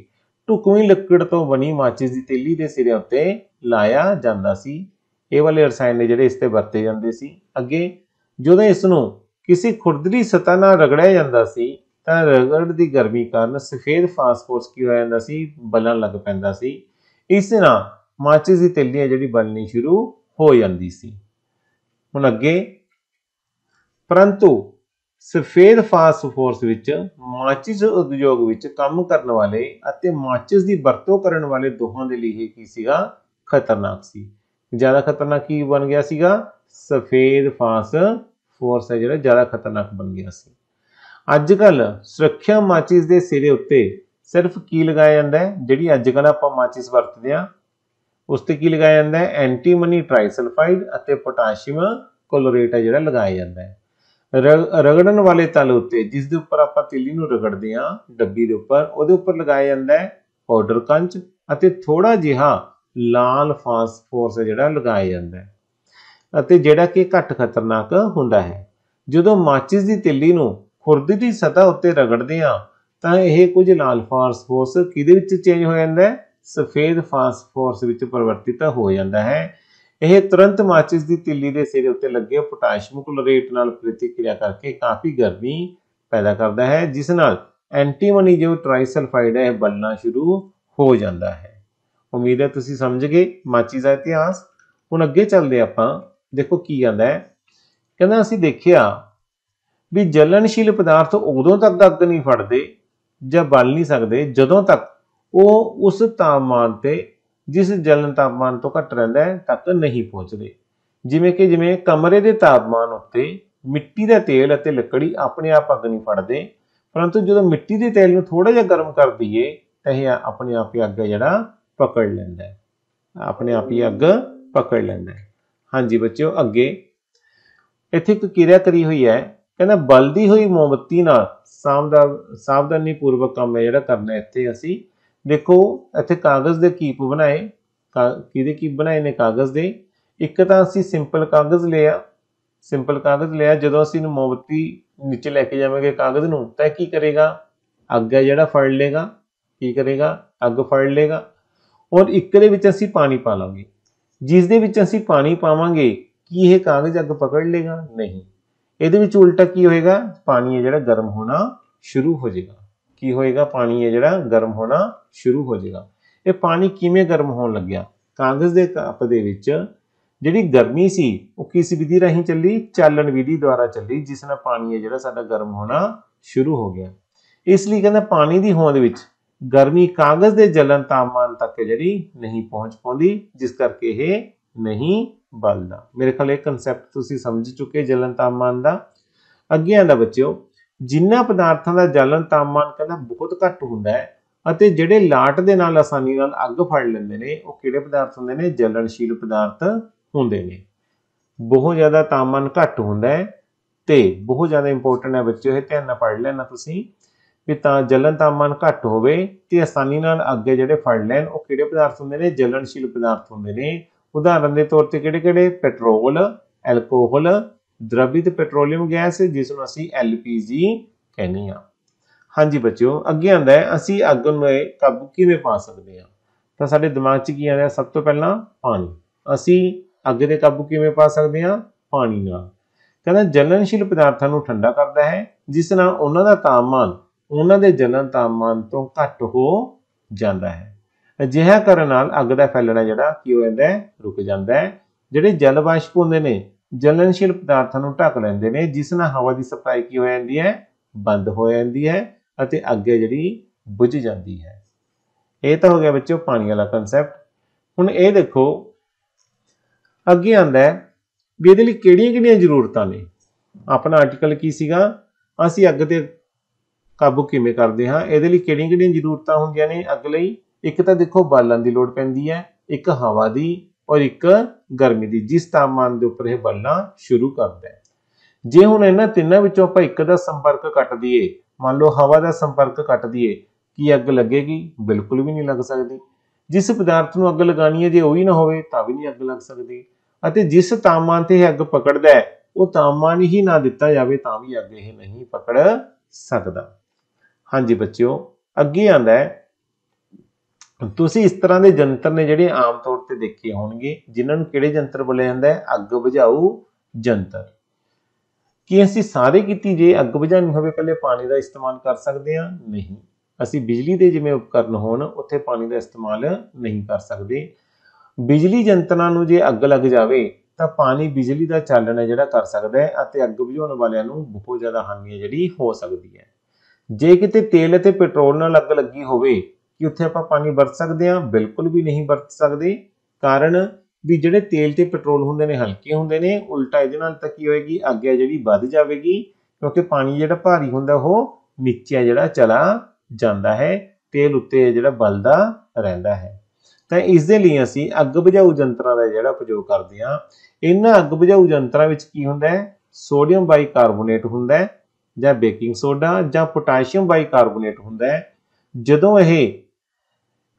ਟੁਕਵੀਂ ਲੱਕੜ ਤੋਂ ਬਣੀ ਮਾਚਿਸ ਦੀ ਤੇਲੀ ਦੇ ਸਿਰੇ ਉੱਤੇ ਲਾਇਆ ਜਾਂਦਾ ਸੀ ਇਹ ਵਾਲੇ ਰਸਾਇਣ ਨੇ ਜਿਹੜੇ ਇਸ ਤੇ ਵਰਤੇ ਜਾਂਦੇ ਸੀ ਅੱਗੇ ਜਦੋਂ ਇਸ ਨੂੰ ਕਿਸੇ ਖੁਰਦਰੀ ਸਤਹ ਨਾਲ ਰਗੜਿਆ ਜਾਂਦਾ ਸੀ ਤਾਂ ਰਗੜ ਦੀ ਗਰਮੀ ਕਾਰਨ ਸਫੇਦ ਫਾਸਫੋਰਸ ਕੀ ਹੋ ਜਾਂਦਾ ਸੀ ਬਲਣ ਲੱਗ ਪੈਂਦਾ ਸੀ ਇਸ ਨਾਲ ਮਾਚਿਸ ਦੀ ਤੇਲੀ ਜਿਹੜੀ ਬਲਣੀ ਸ਼ੁਰੂ ਹੋ ਜਾਂਦੀ ਸੀ ਹੁਣ ਅੱਗੇ ਪਰੰਤੂ ਸਫੇਦ ਫਾਸਫੋਰਸ ਵਿੱਚ ਮਾਚਿਸ ਉਦਯੋਗ ਵਿੱਚ ਕੰਮ ਕਰਨ ਵਾਲੇ ਅਤੇ ਮਾਚਿਸ ਦੀ ਵਰਤੋਂ ਕਰਨ ਵਾਲੇ ਦੋਹਾਂ ਦੇ ਲਈ ਇਹ ਕੀ ਸੀਗਾ ਖਤਰਨਾਕ ਸੀ ਜ਼ਿਆਦਾ ਖਤਰਨਾਕ ਕੀ ਬਣ ਗਿਆ ਸੀਗਾ ਸਫੇਦ ਫਾਸਫੋਰਸ ਹੈ ਜਿਹੜਾ ਜ਼ਿਆਦਾ ਖਤਰਨਾਕ ਬਣ ਗਿਆ ਸੀ ਅੱਜ ਕੱਲ ਸੁਰੱਖਿਆ ਮਾਚਿਸ ਦੇ ਸਿਰੇ ਉੱਤੇ ਸਿਰਫ ਕੀ ਲਗਾਇਆ ਜਾਂਦਾ ਹੈ ਜਿਹੜੀ ਅੱਜ ਕੱਲ ਆਪਾਂ ਮਾਚਿਸ ਵਰਤਦੇ ਆ ਉਸ ਤੇ ਕੀ ਲਗਾਇਆ ਜਾਂਦਾ ਹੈ ਐਂਟੀਮਨੀ ਟ੍ਰਾਈਸਲਫਾਈਡ ਅਤੇ ਪੋਟਾਸ਼ੀਅਮ ਕਲੋਰੇਟ ਹੈ ਜਿਹੜਾ ਲਗਾਇਆ ਜਾਂਦਾ ਹੈ ਰਗੜਨ ਵਾਲੇ ਤਲ ਉੱਤੇ ਜਿਸ ਦੇ ਉੱਪਰ ਆਪਾਂ ਤਿੱਲੀ ਨੂੰ ਰਗੜਦੇ ਆ ਡੱਬੀ ਦੇ ਉੱਪਰ ਉਹਦੇ ਉੱਪਰ ਲਗਾਇਆ ਜਾਂਦਾ ਹੈ ਪਾਊਡਰ ਕੰਚ ਅਤੇ ਥੋੜਾ ਜਿਹਾ ਲਾਲ ਫਾਸਫੋਰਸ ਜਿਹੜਾ ਲਗਾਇਆ ਜਾਂਦਾ ਹੈ ਅਤੇ ਜਿਹੜਾ ਕਿ ਘੱਟ ਖਤਰਨਾਕ ਹੁੰਦਾ ਹੈ ਜਦੋਂ ਮਾਚਿਸ ਦੀ ਤਿੱਲੀ ਨੂੰ ਖੁਰਦ ਦੀ ਸਤਾ ਉੱਤੇ ਰਗੜਦੇ ਆ ਤਾਂ ਇਹ ਕੁਝ ਲਾਲ ਫਾਸਫੋਰਸ ਕਿਹਦੇ ਵਿੱਚ ਚੇਂਜ ਹੋ ਜਾਂਦਾ ਹੈ ਸਫੇਦ ਫਾਸਫੋਰਸ ਵਿੱਚ ਪਰਿਵਰਤਿਤ ਹੋ ਜਾਂਦਾ ਹੈ ਇਹ ਤੁਰੰਤ ਮਾਚਿਸ ਦੀ ਤਿੱਲੀ ਦੇ ਸਿਰੇ ਉੱਤੇ ਲੱਗੇ ਪੋਟਾਸ਼ੀਅਮ ਕਲੋਰੇਟ ਨਾਲ ਪ੍ਰਤੀਕਿਰਿਆ ਕਰਕੇ ਕਾਫੀ ਗਰਮੀ ਪੈਦਾ ਕਰਦਾ ਹੈ ਜਿਸ ਨਾਲ ਐਂਟੀਮਨੀ ਜੋ ਟ੍ਰਾਈਸਲਫਾਈਡ ਹੈ ਬਲਣਾ ਸ਼ੁਰੂ ਹੋ ਜਾਂਦਾ ਹੈ ਉਮੀਦ ਹੈ ਤੁਸੀਂ ਸਮਝ ਗਏ ਮਾਚਿਸ ਦਾ ਇਤਿਹਾਸ ਹੁਣ ਅੱਗੇ ਚੱਲਦੇ ਆਪਾਂ ਦੇਖੋ ਕੀ ਆਂਦਾ ਹੈ ਕਹਿੰਦਾ ਅਸੀਂ ਦੇਖਿਆ ਵੀ ਜਲਨਸ਼ੀਲ ਪਦਾਰਥ ਉਦੋਂ ਤੱਕ ਅੱਗ ਨਹੀਂ ਫੜਦੇ ਜਾਂ ਬਲ ਨਹੀਂ ਸਕਦੇ ਜਦੋਂ ਤੱਕ ਉਹ ਉਸ ਤਾਪਮਾਨ ਤੇ ਜਿਸ ਜਲਨ ਤਾਪਮਾਨ ਤੋਂ ਘੱਟ ਰਹਿੰਦਾ ਹੈ ਤੱਕ ਨਹੀਂ ਪਹੁੰਚਦੇ ਜਿਵੇਂ ਕਿ ਜਿਵੇਂ ਕਮਰੇ ਦੇ ਤਾਪਮਾਨ ਉੱਤੇ ਮਿੱਟੀ ਦਾ ਤੇਲ ਅਤੇ ਲੱਕੜੀ ਆਪਣੇ ਆਪ ਅੱਗ ਨਹੀਂ ਫੜਦੇ ਪਰੰਤੂ ਜਦੋਂ ਮਿੱਟੀ ਦੇ ਤੇਲ ਨੂੰ ਥੋੜਾ ਜਿਹਾ ਗਰਮ ਕਰ ਦਈਏ ਤਾਂ ਇਹ ਆਪਣੇ ਆਪ ਹੀ ਅੱਗ ਜਿਹੜਾ ਪਕੜ ਲੈਂਦਾ ਹੈ ਆਪਣੇ ਆਪ ਹੀ ਅੱਗ ਪਕੜ ਲੈਂਦਾ ਹੈ ਹਾਂਜੀ ਬੱਚਿਓ ਅੱਗੇ ਇੱਥੇ ਇੱਕ ਕਿਰਿਆ ਕਰੀ ਹੋਈ ਹੈ ਕਹਿੰਦਾ ਬਲਦੀ ਹੋਈ ਮੋਮਬਤੀ ਨਾਲ ਸਾਵਧਾਨੀ ਪੂਰਵਕ ਕੰਮ ਹੈ ਜਿਹੜਾ ਕਰਨਾ ਇੱਥੇ ਅਸੀਂ ਦੇਖੋ ਇੱਥੇ ਕਾਗਜ਼ ਦੇ ਕੀਪ ਬਣਾਏ ਕਿਹਦੇ ਕੀਪ ਬਣਾਏ ਨੇ ਕਾਗਜ਼ ਦੇ ਇੱਕ ਤਾਂ ਅਸੀਂ ਸਿੰਪਲ ਕਾਗਜ਼ ਲਿਆ ਸਿੰਪਲ ਕਾਗਜ਼ ਲਿਆ ਜਦੋਂ ਅਸੀਂ ਨੂੰ ਮੋਮਬਤੀ ਨੀਚੇ ਲੈ ਕੇ ਜਾਵਾਂਗੇ ਕਾਗਜ਼ ਨੂੰ ਤਾਂ ਕੀ ਕਰੇਗਾ ਅੱਗ ਹੈ ਜਿਹੜਾ ਫੜ ਲੇਗਾ ਕੀ ਕਰੇਗਾ ਅੱਗ ਫੜ ਲੇਗਾ ਔਰ ਇੱਕ ਦੇ ਵਿੱਚ ਅਸੀਂ ਪਾਣੀ ਪਾ ਲਾਂਗੇ ਜਿਸ ਦੇ ਵਿੱਚ ਅਸੀਂ ਪਾਣੀ ਪਾਵਾਂਗੇ ਕੀ ਇਹ ਕਾਗਜ਼ ਅੱਗ ਪਕੜ ਲੇਗਾ ਨਹੀਂ ਇਹਦੇ ਵਿੱਚ ਉਲਟਾ ਕੀ ਹੋਏਗਾ ਪਾਣੀ ਹੈ ਜਿਹੜਾ ਗਰਮ ਹੋਣਾ ਸ਼ੁਰੂ ਹੋ ਜਾਏਗਾ ਕੀ ਹੋਏਗਾ ਪਾਣੀ ਹੈ ਜਿਹੜਾ ਗਰਮ ਹੋਣਾ ਸ਼ੁਰੂ ਹੋ ਜਾਏਗਾ ਇਹ ਪਾਣੀ ਕਿਵੇਂ ਗਰਮ ਹੋਣ ਲੱਗਿਆ ਕਾਗਜ਼ ਦੇ ਕੱਪ ਦੇ ਵਿੱਚ ਜਿਹੜੀ ਗਰਮੀ ਸੀ ਉਹ ਕਿਸ ਵਿਧੀ ਰਾਹੀਂ ਚੱਲੀ ਚਾਲਣ ਵਿਧੀ ਦੁਆਰਾ ਚੱਲੀ ਜਿਸ ਨਾਲ ਪਾਣੀ ਹੈ ਜਿਹੜਾ ਸਾਡਾ ਗਰਮ ਹੋਣਾ ਸ਼ੁਰੂ ਹੋ ਗਿਆ ਇਸ ਲਈ ਕਹਿੰਦਾ ਪਾਣੀ ਦੀ ਹੋਂਦ ਵਿੱਚ ਗਰਮੀ ਕਾਗਜ਼ ਦੇ ਜਲਨ ਤਾਪਮਾਨ ਤੱਕ ਜਿਹੜੀ ਨਹੀਂ ਪਹੁੰਚ ਪਾਉਂਦੀ ਜਿਸ ਕਰਕੇ ਇਹ ਨਹੀਂ ਬਲਦਾ ਮੇਰੇ ਖਿਆਲ ਇਹ ਕਨਸੈਪਟ ਤੁਸੀਂ ਸਮਝ ਚੁੱਕੇ ਜਲਨ ਤਾਪਮਾਨ ਦਾ ਅੱਗੇ ਆਂਦਾ ਬੱਚਿਓ ਜਿਨ੍ਹਾਂ ਪਦਾਰਥਾਂ ਦਾ ਜਲਨ ਤਾਪਮਾਨ ਕਹਿੰਦਾ ਬਹੁਤ ਘੱਟ ਹੁੰਦਾ ਹੈ ਅਤੇ ਜਿਹੜੇ ਲਾਟ ਦੇ ਨਾਲ ਆਸਾਨੀ ਨਾਲ ਅੱਗ ਫੜ ਲੈਂਦੇ ਨੇ ਉਹ ਕਿਹੜੇ ਪਦਾਰਥ ਹੁੰਦੇ ਨੇ ਜਲਨਸ਼ੀਲ ਪਦਾਰਥ ਹੁੰਦੇ ਨੇ ਬਹੁਤ ਜ਼ਿਆਦਾ ਤਾਪਮਾਨ ਘੱਟ ਹੁੰਦਾ ਹੈ ਤੇ ਬਹੁਤ ਜ਼ਿਆਦਾ ਇੰਪੋਰਟੈਂਟ ਹੈ ਬੱਚਿਓ ਇਹ ਧਿਆਨ ਨਾਲ ਪੜ੍ਹ ਲੈਣਾ ਤੁਸੀਂ ਵੀ ਤਾਂ ਜਲਨ ਤਾਪਮਾਨ ਘੱਟ ਹੋਵੇ ਤੇ ਆਸਾਨੀ ਨਾਲ ਅੱਗੇ ਜਿਹੜੇ ਫੜ ਲੈਣ ਉਹ ਕਿਹੜੇ ਪਦਾਰਥ ਹੁੰਦੇ ਨੇ ਜਲਨਸ਼ੀਲ ਪਦਾਰਥ ਹੁੰਦੇ ਨੇ ਉਦਾਹਰਨ ਦੇ ਤੌਰ ਤੇ ਕਿਹੜੇ-ਕਿਹੜੇ ਪੈਟਰੋਲ ਐਲਕੋਹਲ ਦ੍ਰਵਿਤ ਪੈਟਰੋਲੀਅਮ ਗੈਸ ਜਿਸ ਨੂੰ ਅਸੀਂ ਐਲਪੀਜੀ ਕਹਿੰਦੇ ਹਾਂ ਹਾਂਜੀ ਬੱਚਿਓ ਅੱਗੇ ਆਂਦਾ ਹੈ ਅਸੀਂ ਅੱਗ ਨੂੰ ਕਾਬੂ ਕਿਵੇਂ ਪਾ ਸਕਦੇ ਹਾਂ ਤਾਂ ਸਾਡੇ ਦਿਮਾਗ 'ਚ ਕੀ ਆਉਂਦਾ ਸਭ ਤੋਂ ਪਹਿਲਾਂ ਪਾਣੀ ਅਸੀਂ ਅੱਗ ਦੇ ਕਾਬੂ ਕਿਵੇਂ ਪਾ ਸਕਦੇ ਹਾਂ ਪਾਣੀ ਨਾਲ ਕਹਿੰਦਾ ਜਲਨਸ਼ੀਲ ਪਦਾਰਥਾਂ ਨੂੰ ਠੰਡਾ ਕਰਦਾ ਹੈ ਜਿਸ ਨਾਲ ਉਹਨਾਂ ਦਾ ਤਾਪਮਾਨ ਉਹਨਾਂ ਦੇ ਜਲਨ ਤਾਪਮਾਨ ਤੋਂ ਘੱਟ ਹੋ ਜਾਂਦਾ ਹੈ ਅਜਿਹਾ ਕਰਨ ਨਾਲ ਅੱਗ ਦਾ ਫੈਲਣਾ ਜਿਹੜਾ ਕੀ ਹੋ ਜਾਂਦਾ ਹੈ ਰੁਕ ਜਾਂਦਾ ਹੈ ਜਿਹੜੇ ਜਲ ਵਾਸ਼ਪ ਹੁੰਦੇ ਨੇ ਜਲਨਸ਼ੀਲ ਪਦਾਰਥਾਂ ਨੂੰ ਢੱਕ ਲੈਂਦੇ ਨੇ ਜਿਸ ਨਾਲ ਹਵਾ ਦੀ ਸਪਲਾਈ ਕੀ ਹੋ ਜਾਂਦੀ ਹੈ ਬੰਦ ਹੋ ਜਾਂਦੀ ਹੈ ਅਤੇ ਅੱਗੇ ਜਿਹੜੀ ਬੁਝ ਜਾਂਦੀ ਹੈ ਇਹ ਤਾਂ ਹੋ ਗਿਆ ਬੱਚਿਓ ਪਾਣੀ ਵਾਲਾ ਕਨਸੈਪਟ ਹੁਣ ਇਹ ਦੇਖੋ ਅੱਗੇ ਆਂਦਾ ਹੈ ਵੀ ਇਹਦੇ ਲਈ ਕਿਹੜੀਆਂ-ਕਿਹੜੀਆਂ ਜ਼ਰੂਰਤਾਂ ਨੇ ਆਪਣਾ ਆਰਟੀਕਲ ਕੀ ਸੀਗਾ ਅਸੀਂ ਅੱਗ ਤੇ ਕਾਬੂ ਕਿਵੇਂ ਕਰਦੇ ਹਾਂ ਇਹਦੇ ਲਈ ਕਿਹੜੀਆਂ-ਕਿਹੜੀਆਂ ਜ਼ਰੂਰਤਾਂ ਹੁੰਦੀਆਂ ਨੇ ਅੱਗ ਲਈ ਇੱਕ ਤਾਂ ਦੇਖੋ ਬਾਲਣ ਦੀ ਲੋੜ ਪੈਂਦੀ ਹੈ ਇੱਕ ਹਵਾ ਦੀ ਔਰ ਇੱਕ ਗਰਮੀ ਦੀ ਜਿਸ ਤਾਪਮਾਨ ਦੇ ਉੱਪਰ ਇਹ ਬਲਣਾ ਸ਼ੁਰੂ ਕਰਦਾ ਹੈ ਜੇ ਹੁਣ ਇਹਨਾਂ ਤਿੰਨਾਂ ਵਿੱਚੋਂ ਆਪਾਂ ਇੱਕ ਦਾ ਸੰਪਰਕ ਕੱਟ ਦਈਏ ਮੰਨ ਲਓ ਹਵਾ ਦਾ ਸੰਪਰਕ ਕੱਟ ਦਈਏ ਕੀ ਅੱਗ ਲੱਗੇਗੀ ਬਿਲਕੁਲ ਵੀ ਨਹੀਂ ਲੱਗ ਸਕਦੀ ਜਿਸ ਪਦਾਰਥ ਨੂੰ ਅੱਗ ਲਗਾਣੀ ਹੈ ਜੇ ਉਹ ਹੀ ਨਾ ਹੋਵੇ ਤਾਂ ਵੀ ਨਹੀਂ ਅੱਗ ਲੱਗ ਸਕਦੀ ਅਤੇ ਜਿਸ ਤਾਪਮਾਨ ਤੇ ਇਹ ਅੱਗ ਪਕੜਦਾ ਹੈ ਉਹ ਤਾਪਮਾਨ ਹੀ ਨਾ ਦਿੱਤਾ ਜਾਵੇ ਤਾਂ ਵੀ ਅੱਗ ਇਹ ਨਹੀਂ ਪਕੜ ਸਕਦਾ ਹਾਂਜੀ ਬੱਚਿਓ ਅੱਗੇ ਆਂਦਾ ਹੈ ਤੁਸੀਂ ਇਸ ਤਰ੍ਹਾਂ ਦੇ ਜੰਤਰ ਨੇ ਜਿਹੜੇ ਆਮ ਤੌਰ ਤੇ ਦੇਖੇ ਹੋਣਗੇ ਜਿਨ੍ਹਾਂ ਨੂੰ ਕਿਹੜੇ ਜੰਤਰ ਬੋਲਿਆ ਜਾਂਦਾ ਹੈ ਅੱਗ ਬੁਝਾਊ ਜੰਤਰ ਕੀ ਅਸੀਂ ਸਾਰੇ ਕੀਤੀ ਜੇ ਅੱਗ ਬੁਝਾਣੀ ਹੋਵੇ ਪਹਿਲੇ ਪਾਣੀ ਦਾ ਇਸਤੇਮਾਲ ਕਰ ਸਕਦੇ ਹਾਂ ਨਹੀਂ ਅਸੀਂ ਬਿਜਲੀ ਦੇ ਜਿਵੇਂ ਉਪਕਰਨ ਹੋਣ ਉੱਥੇ ਪਾਣੀ ਦਾ ਇਸਤੇਮਾਲ ਨਹੀਂ ਕਰ ਸਕਦੇ ਬਿਜਲੀ ਜੰਤਰਾਂ ਨੂੰ ਜੇ ਅੱਗ ਲੱਗ ਜਾਵੇ ਤਾਂ ਪਾਣੀ ਬਿਜਲੀ ਦਾ ਚਾਲਣ ਹੈ ਜਿਹੜਾ ਕਰ ਸਕਦਾ ਹੈ ਅਤੇ ਅੱਗ ਬੁਝਾਉਣ ਵਾਲਿਆਂ ਨੂੰ ਬਹੁਤ ਜ਼ਿਆਦਾ ਹਾਨੀ ਜਿਹੜੀ ਹੋ ਸਕਦੀ ਹੈ ਜੇ ਕਿਤੇ ਤੇਲ ਅਤੇ ਪੈਟਰੋਲ ਨਾਲ ਅੱਗ ਲੱਗੀ ਹੋਵੇ ਕਿ ਉੱਥੇ ਆਪਾਂ ਪਾਣੀ ਵਰਤ ਸਕਦੇ ਆ ਬਿਲਕੁਲ ਵੀ ਨਹੀਂ ਵਰਤ ਸਕਦੇ ਕਾਰਨ ਵੀ ਜਿਹੜੇ ਤੇਲ ਤੇ ਪੈਟਰੋਲ ਹੁੰਦੇ ਨੇ ਹਲਕੇ ਹੁੰਦੇ ਨੇ ਉਲਟਾ ਇਹਦੇ ਨਾਲ ਤਾਂ ਕੀ ਹੋਏਗੀ ਅੱਗੇ ਜਿਹੜੀ ਵੱਧ ਜਾਵੇਗੀ ਕਿਉਂਕਿ ਪਾਣੀ ਜਿਹੜਾ ਭਾਰੀ ਹੁੰਦਾ ਉਹ ਨੀਚੇ ਜਿਹੜਾ ਚਲਾ ਜਾਂਦਾ ਹੈ ਤੇਲ ਉੱਤੇ ਜਿਹੜਾ ਬਲਦਾ ਰਹਿੰਦਾ ਹੈ ਤਾਂ ਇਸ ਦੇ ਲਈ ਅਸੀਂ ਅੱਗ ਬੁਝਾਊ ਯੰਤਰਾਂ ਦਾ ਜਿਹੜਾ ਉਪਯੋਗ ਕਰਦੇ ਆ ਇਹਨਾਂ ਅੱਗ ਬੁਝਾਊ ਯੰਤਰਾਂ ਵਿੱਚ ਕੀ ਹੁੰਦਾ ਹੈ ਸੋਡੀਅਮ ਬਾਈਕਾਰਬੋਨੇਟ ਹੁੰਦਾ ਹੈ ਜਾਂ ਬੇਕਿੰਗ ਸੋਡਾ ਜਾਂ ਪੋਟਾਸ਼ੀਅਮ ਬਾਈਕਾਰਬੋਨੇਟ ਹੁੰਦਾ ਹੈ ਜਦੋਂ ਇਹ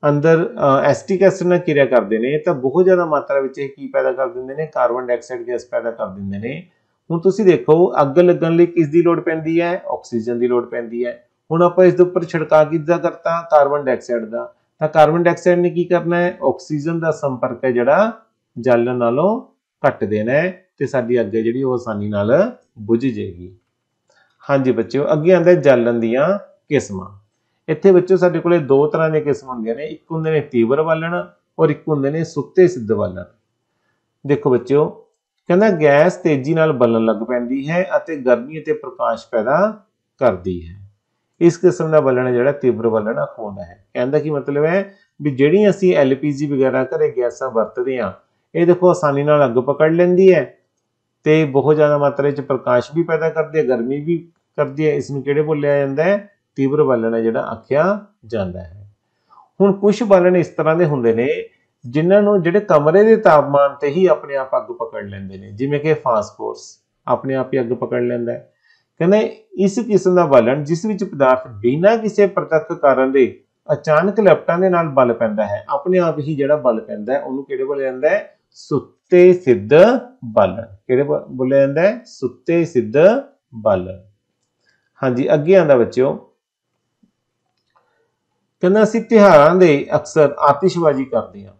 ਅੰਦਰ ਐਸਟਿਕ ਐਸਿਡ ਨਾਲ ਕਿਰਿਆ ਕਰਦੇ ਨੇ ਤਾਂ ਬਹੁਤ ਜ਼ਿਆਦਾ ਮਾਤਰਾ ਵਿੱਚ ਇਹ ਕੀ ਪੈਦਾ ਕਰ ਦਿੰਦੇ ਨੇ ਕਾਰਬਨ ਡਾਈਆਕਸਾਈਡ ਗੈਸ ਪੈਦਾ ਕਰ ਦਿੰਦੇ ਨੇ ਹੁਣ ਤੁਸੀਂ ਦੇਖੋ ਅੱਗ ਲੱਗਣ ਲਈ ਕਿਸ ਦੀ ਲੋੜ ਪੈਂਦੀ ਹੈ ਆਕਸੀਜਨ ਦੀ ਲੋੜ ਪੈਂਦੀ ਹੈ ਹੁਣ ਆਪਾਂ ਇਸ ਦੇ ਉੱਪਰ ਛਿੜਕਾ ਕਿੱਦਾਂ ਕਰਤਾ ਕਾਰਬਨ ਡਾਈਆਕਸਾਈਡ ਦਾ ਤਾਂ ਕਾਰਬਨ ਡਾਈਆਕਸਾਈਡ ਨੇ ਕੀ ਕਰਨਾ ਹੈ ਆਕਸੀਜਨ ਦਾ ਸੰਪਰਕ ਹੈ ਜਿਹੜਾ ਜਲਣ ਨਾਲੋਂ ਕੱਟ ਦੇਣਾ ਹੈ ਤੇ ਸਾਡੀ ਅੱਗ ਜਿਹੜੀ ਉਹ ਆਸਾਨੀ ਨਾਲ ਬੁਝ ਜਾਏਗੀ ਹਾਂਜੀ ਬੱਚਿਓ ਅੱਗੇ ਆਂਦਾ ਜਲਣ ਦੀਆਂ ਕਿਸਮਾਂ ਇੱਥੇ ਵਿੱਚ ਸਾਡੇ ਕੋਲੇ ਦੋ ਤਰ੍ਹਾਂ ਦੇ ਕਿਸਮ ਹੁੰਦੀਆਂ ਨੇ ਇੱਕ ਹੁੰਦੇ ਨੇ ਤੀਵਰ ਵਾਲਣ ਔਰ ਇੱਕ ਹੁੰਦੇ ਨੇ ਸੁੱਤੇ ਸਿੱਧ ਵਾਲਣ ਦੇਖੋ ਬੱਚਿਓ ਕਹਿੰਦਾ ਗੈਸ ਤੇਜ਼ੀ ਨਾਲ ਬਲਣ ਲੱਗ ਪੈਂਦੀ ਹੈ ਅਤੇ ਗਰਮੀ ਅਤੇ ਪ੍ਰਕਾਸ਼ ਪੈਦਾ ਕਰਦੀ ਹੈ ਇਸ ਕਿਸਮ ਦਾ ਬਲਣ ਜਿਹੜਾ ਤੀਬਰ ਬਲਣ ਆਖੋਂਦਾ ਹੈ ਕਹਿੰਦਾ ਕੀ ਮਤਲਬ ਹੈ ਵੀ ਜਿਹੜੀ ਅਸੀਂ ਐਲਪੀਜੀ ਵਗੈਰਾ ਘਰੇ ਗੈਸਾਂ ਵਰਤਦੇ ਆ ਇਹ ਦੇਖੋ ਆਸਾਨੀ ਨਾਲ ਅੱਗ ਪਕੜ ਲੈਂਦੀ ਹੈ ਤੇ ਬਹੁਤ ਜ਼ਿਆਦਾ ਮਾਤਰਾ ਵਿੱਚ ਪ੍ਰਕਾਸ਼ ਵੀ ਪੈਦਾ ਕਰਦੀ ਹੈ ਗਰਮੀ ਵੀ ਕਰਦੀ ਹੈ ਇਸ ਨੂੰ ਕਿਹੜੇ ਬੋਲਿਆ ਜਾਂਦਾ ਹੈ ਤੀਬਰ ਬਾਲਣ ਹੈ ਜਿਹੜਾ ਆਖਿਆ ਜਾਂਦਾ ਹੈ ਹੁਣ ਕੁਝ ਬਾਲਣ ਇਸ ਤਰ੍ਹਾਂ ਦੇ ਹੁੰਦੇ ਨੇ ਜਿਨ੍ਹਾਂ ਨੂੰ ਜਿਹੜੇ ਕਮਰੇ ਦੇ ਤਾਪਮਾਨ ਤੇ ਹੀ ਆਪਣੇ ਆਪ ਅੱਗ ਪਕੜ ਲੈਂਦੇ ਨੇ ਜਿਵੇਂ ਕਿ ਫਾਸਫੋਰਸ ਆਪਣੇ ਆਪ ਹੀ ਅੱਗ ਪਕੜ ਲੈਂਦਾ ਹੈ ਕਹਿੰਦੇ ਇਸ ਕਿਸਮ ਦਾ ਬਾਲਣ ਜਿਸ ਵਿੱਚ ਪਦਾਰਥ ਬਿਨਾਂ ਕਿਸੇ ਪ੍ਰਤੱਖ ਕਾਰਨ ਦੇ ਅਚਾਨਕ ਲਪਟਾਂ ਦੇ ਨਾਲ ਬਲ ਪੈਂਦਾ ਹੈ ਆਪਣੇ ਆਪ ਹੀ ਜਿਹੜਾ ਬਲ ਪੈਂਦਾ ਹੈ ਉਹਨੂੰ ਕਿਹੜੇ ਬੋਲਿਆ ਜਾਂਦਾ ਹੈ ਸੁੱਤੇ ਸਿੱਧ ਬਲ ਕਿਹੜੇ ਬੋਲਿਆ ਜਾਂਦਾ ਹੈ ਸੁੱਤੇ ਸਿੱਧ ਬਲ ਹਾਂਜੀ ਅੱਗੇ ਆਂਦਾ ਬੱਚਿਓ ਕਹਿੰਦਾ ਅਸੀਂ ਤਿਹਾਰਾਂ ਦੇ ਅਕਸਰ ਆਤਿਸ਼ਬਾਜ਼ੀ ਕਰਦੇ ਹਾਂ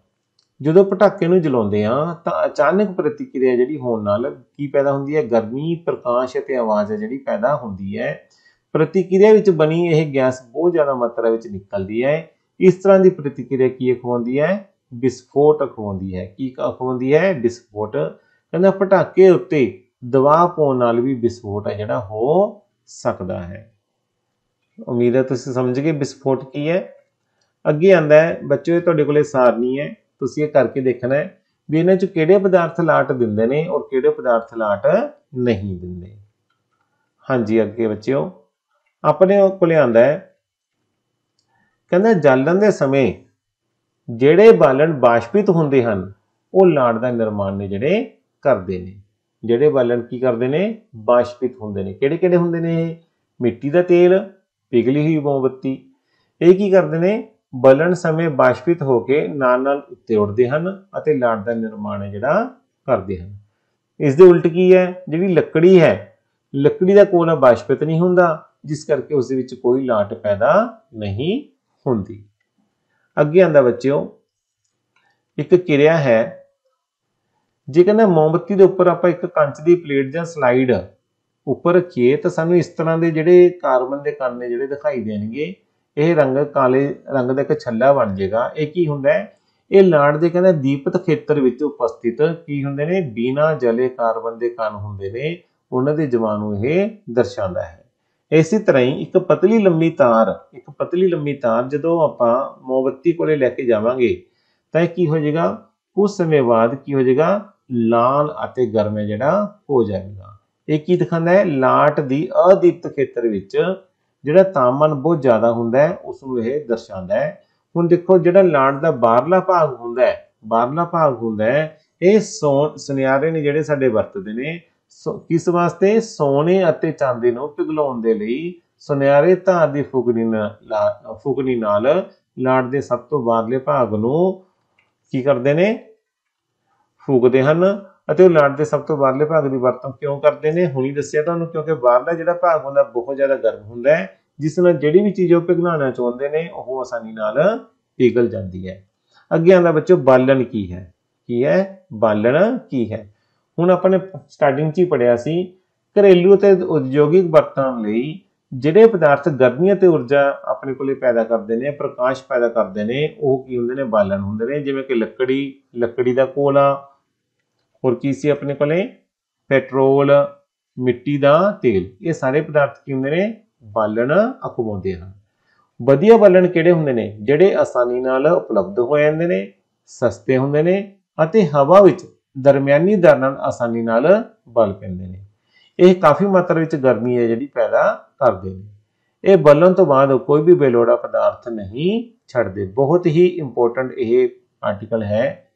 ਜਦੋਂ ਪਟਾਕੇ ਨੂੰ ਜਲਾਉਂਦੇ ਹਾਂ ਤਾਂ ਅਚਾਨਕ ਪ੍ਰਤੀਕਿਰਿਆ ਜਿਹੜੀ ਹੋਣ ਨਾਲ ਕੀ ਪੈਦਾ ਹੁੰਦੀ ਹੈ ਗਰਮੀ ਪ੍ਰਕਾਸ਼ ਅਤੇ ਆਵਾਜ਼ ਹੈ ਜਿਹੜੀ ਪੈਦਾ ਹੁੰਦੀ ਹੈ ਪ੍ਰਤੀਕਿਰਿਆ ਵਿੱਚ ਬਣੀ ਇਹ ਗੈਸ ਬਹੁਤ ਜ਼ਿਆਦਾ ਮਾਤਰਾ ਵਿੱਚ ਨਿਕਲਦੀ ਹੈ ਇਸ ਤਰ੍ਹਾਂ ਦੀ ਪ੍ਰਤੀਕਿਰਿਆ ਕੀ ਅਖਵਾਉਂਦੀ ਹੈ ਵਿਸਫੋਟ ਅਖਵਾਉਂਦੀ ਹੈ ਕੀ ਅਖਵਾਉਂਦੀ ਹੈ ਵਿਸਫੋਟ ਕਹਿੰਦਾ ਪਟਾਕੇ ਉੱਤੇ ਦਬਾਅ ਪਾਉਣ ਨਾਲ ਵੀ ਵਿਸਫੋਟ ਹੈ ਜਿਹੜਾ ਹੋ ਸਕਦਾ ਹੈ ਉਮੀਦ ਹੈ ਤੁਸੀਂ ਸਮਝ ਗਏ ਵਿਸਫੋਟ ਕੀ ਹੈ ਅੱਗੇ ਆਂਦਾ ਹੈ ਬੱਚਿਓ ਇਹ ਤੁਹਾਡੇ ਕੋਲੇ ਸਾਰਨੀ ਹੈ ਤੁਸੀਂ ਇਹ ਕਰਕੇ ਦੇਖਣਾ ਹੈ ਵੀ ਇਹਨਾਂ ਚ ਕਿਹੜੇ ਪਦਾਰਥ ਲਾਟ ਦਿੰਦੇ ਨੇ ਔਰ ਕਿਹੜੇ ਪਦਾਰਥ ਲਾਟ ਨਹੀਂ ਦਿੰਦੇ ਹਾਂਜੀ ਅੱਗੇ ਬੱਚਿਓ ਆਪਣੇ ਕੋਲੇ ਆਂਦਾ ਹੈ ਕਹਿੰਦਾ ਜਲਣ ਦੇ ਸਮੇਂ ਜਿਹੜੇ ਬਾਲਣ ਬਾਸ਼ਪਿਤ ਹੁੰਦੇ ਹਨ ਉਹ ਲਾਟ ਦਾ ਨਿਰਮਾਣ ਨੇ ਜਿਹੜੇ ਕਰਦੇ ਨੇ ਜਿਹੜੇ ਬਾਲਣ ਕੀ ਕਰਦੇ ਨੇ ਬਾਸ਼ਪਿਤ ਹੁੰਦੇ ਨੇ ਕਿਹੜੇ ਕਿਹੜੇ ਹੁੰਦੇ ਨੇ ਮਿੱਟੀ ਦਾ ਤੇਲ ਪਿਘਲੀ ਹੋਈ ਮੋਮਬੱਤੀ ਇਹ ਕੀ ਕਰਦੇ ਨੇ ਬਲਣ ਸਮੇਂ ਬਾਸ਼ਪਿਤ ਹੋ ਕੇ ਨਾਲ ਨਾਲ ਉੱਤੇ ਉੱਡਦੇ ਹਨ ਅਤੇ ਲਾੜ ਦਾ ਨਿਰਮਾਣ ਜਿਹੜਾ ਕਰਦੇ ਹਨ ਇਸ ਦੇ ਉਲਟ ਕੀ ਹੈ ਜਿਹੜੀ ਲੱਕੜੀ ਹੈ ਲੱਕੜੀ ਦਾ ਕੋਲਾ ਬਾਸ਼ਪਿਤ ਨਹੀਂ ਹੁੰਦਾ ਜਿਸ ਕਰਕੇ ਉਸ ਦੇ ਵਿੱਚ ਕੋਈ ਲਾਟ ਪੈਦਾ ਨਹੀਂ ਹੁੰਦੀ ਅੱਗੇ ਆਂਦਾ ਬੱਚਿਓ ਇੱਕ ਕਿਰਿਆ ਹੈ ਜੇ ਕਹਿੰਦਾ ਮੋਮਬਤੀ ਦੇ ਉੱਪਰ ਆਪਾਂ ਇੱਕ ਕੰਚ ਦੀ ਪਲੇਟ ਜਾਂ ਸਲਾਈਡ ਉੱਪਰ ਚੇਤ ਸਾਨੂੰ ਇਸ ਤਰ੍ਹਾਂ ਦੇ ਜਿਹੜੇ ਕਾਰਬਨ ਦੇ ਕਣ ਨੇ ਜਿਹੜੇ ਦਿਖਾਈ ਦੇਣਗੇ ਇਹ ਰੰਗ ਕਾਲੇ ਰੰਗ ਦਾ ਇੱਕ ਛੱਲਾ ਬਣ ਜਾਏਗਾ ਇਹ ਕੀ ਹੁੰਦਾ ਹੈ ਇਹ ਲਾੜ ਦੇ ਕਹਿੰਦੇ ਦੀਪਤ ਖੇਤਰ ਵਿੱਚ ਉਪਸਥਿਤ ਕੀ ਹੁੰਦੇ ਨੇ ਬਿਨਾ ਜਲੇ ਕਾਰਬਨ ਦੇ ਕਣ ਹੁੰਦੇ ਨੇ ਉਹਨਾਂ ਦੇ ਜਵਾਨੂ ਇਹ ਦਰਸਾਉਂਦਾ ਹੈ ਇਸੇ ਤਰ੍ਹਾਂ ਹੀ ਇੱਕ ਪਤਲੀ ਲੰਮੀ ਤਾਰ ਇੱਕ ਪਤਲੀ ਲੰਮੀ ਤਾਰ ਜਦੋਂ ਆਪਾਂ ਮੋਮਬੱਤੀ ਕੋਲੇ ਲੈ ਕੇ ਜਾਵਾਂਗੇ ਤਾਂ ਇਹ ਕੀ ਹੋ ਜਾਏਗਾ ਕੁਝ ਸਮੇਂ ਬਾਅਦ ਕੀ ਹੋ ਜਾਏਗਾ ਲਾਲ ਅਤੇ ਗਰਮ ਜਿਹੜਾ ਹੋ ਜਾਏਗਾ ਇਹ ਕੀ ਦਿਖਾਉਂਦਾ ਹੈ ਲਾਟ ਦੀ ਅਦੀਪਤ ਖੇਤਰ ਵਿੱਚ ਜਿਹੜਾ ਤਾਪਮਾਨ ਬਹੁਤ ਜ਼ਿਆਦਾ ਹੁੰਦਾ ਹੈ ਉਸ ਨੂੰ ਇਹ ਦਰਸਾਉਂਦਾ ਹੈ ਹੁਣ ਦੇਖੋ ਜਿਹੜਾ ਲਾਟ ਦਾ ਬਾਹਰਲਾ ਭਾਗ ਹੁੰਦਾ ਹੈ ਬਾਹਰਲਾ ਭਾਗ ਹੁੰਦਾ ਹੈ ਇਹ ਸੁਨਿਆਰੇ ਨੇ ਜਿਹੜੇ ਸਾਡੇ ਵਰਤਦੇ ਨੇ ਕਿਸ ਵਾਸਤੇ ਸੋਨੇ ਅਤੇ ਚਾਂਦੀ ਨੂੰ ਪਿਗਲਾਉਣ ਦੇ ਲਈ ਸੁਨਿਆਰੇ ਤਾਂ ਦੀ ਫੁਗਣੀ ਨਾਲ ਫੁਗਣੀ ਨਾਲ ਲਾਟ ਦੇ ਸਭ ਤੋਂ ਬਾਹਰਲੇ ਭਾਗ ਨੂੰ ਕੀ ਕਰਦੇ ਨੇ ਫੂਕਦੇ ਹਨ ਅਤੇ ਉਹ ਦੇ ਸਭ ਤੋਂ ਬਾਹਰਲੇ ਭਾਗ ਦੀ ਵਰਤੋਂ ਕਿਉਂ ਕਰਦੇ ਨੇ ਹੁਣੀ ਦੱਸਿਆ ਤੁਹਾਨੂੰ ਕਿਉਂਕਿ ਬਾਹਰਲਾ ਜਿਹੜਾ ਭਾਗ ਹੁੰਦਾ ਬਹੁਤ ਜ਼ਿਆਦਾ ਗਰਮ ਹੁੰਦਾ ਹੈ ਜਿਸ ਨਾਲ ਜਿਹੜੀ ਵੀ ਚੀਜ਼ ਉਹ ਪਿਘਲਾਣਾ ਚਾਹੁੰਦੇ ਨੇ ਉਹ ਆਸਾਨੀ ਨਾਲ ਪਿਘਲ ਜਾਂਦੀ ਹੈ ਅੱਗੇ ਆਂਦਾ ਬੱਚੋ ਬਾਲਣ ਕੀ ਹੈ ਕੀ ਹੈ ਬਾਲਣ ਕੀ ਹੈ ਹੁਣ ਆਪਾਂ ਨੇ ਸਟਾਰਟਿੰਗ 'ਚ ਹੀ ਪੜਿਆ ਸੀ ਘਰੇਲੂ ਅਤੇ ਉਦਯੋਗਿਕ ਵਰਤਣ ਲਈ ਜਿਹੜੇ ਪਦਾਰਥ ਗਰਮੀ ਅਤੇ ਊਰਜਾ ਆਪਣੇ ਕੋਲੇ ਪੈਦਾ ਕਰਦੇ ਨੇ ਪ੍ਰਕਾਸ਼ ਪੈਦਾ ਕਰਦੇ ਨੇ ਉਹ ਕੀ ਹੁੰਦੇ ਨੇ ਬਾਲਣ ਹੁੰਦੇ ਨੇ ਜਿਵੇਂ ਕਿ ਲੱਕੜੀ ਲੱਕੜੀ ਦਾ ਕੋਲਾ ਹੋਰ ਕੀ ਸੀ ਆਪਣੇ ਕੋਲੇ ਪੈਟਰੋਲ ਮਿੱਟੀ ਦਾ ਤੇਲ ਇਹ ਸਾਰੇ ਪਦਾਰਥ ਕੀ ਹੁੰਦੇ ਨੇ ਬਾਲਣ ਅਖਵਾਉਂਦੇ ਹਨ ਵਧੀਆ ਬਾਲਣ ਕਿਹੜੇ ਹੁੰਦੇ ਨੇ ਜਿਹੜੇ ਆਸਾਨੀ ਨਾਲ ਉਪਲਬਧ ਹੋ ਜਾਂਦੇ ਨੇ ਸਸਤੇ ਹੁੰਦੇ ਨੇ ਅਤੇ ਹਵਾ ਵਿੱਚ ਦਰਮਿਆਨੀ ਦਰ ਨਾਲ ਆਸਾਨੀ ਨਾਲ ਬਲ ਪੈਂਦੇ ਨੇ ਇਹ ਕਾਫੀ ਮਾਤਰਾ ਵਿੱਚ ਗਰਮੀ ਹੈ ਜਿਹੜੀ ਪੈਦਾ ਕਰਦੇ ਨੇ ਇਹ ਬਲਣ ਤੋਂ ਬਾਅਦ ਕੋਈ ਵੀ ਬੇਲੋੜਾ ਪਦਾਰਥ ਨਹੀਂ ਛੱਡਦੇ ਬਹੁਤ ਹੀ ਇੰਪੋਰਟੈਂਟ ਇਹ ਆਰਟੀਕਲ ਹੈ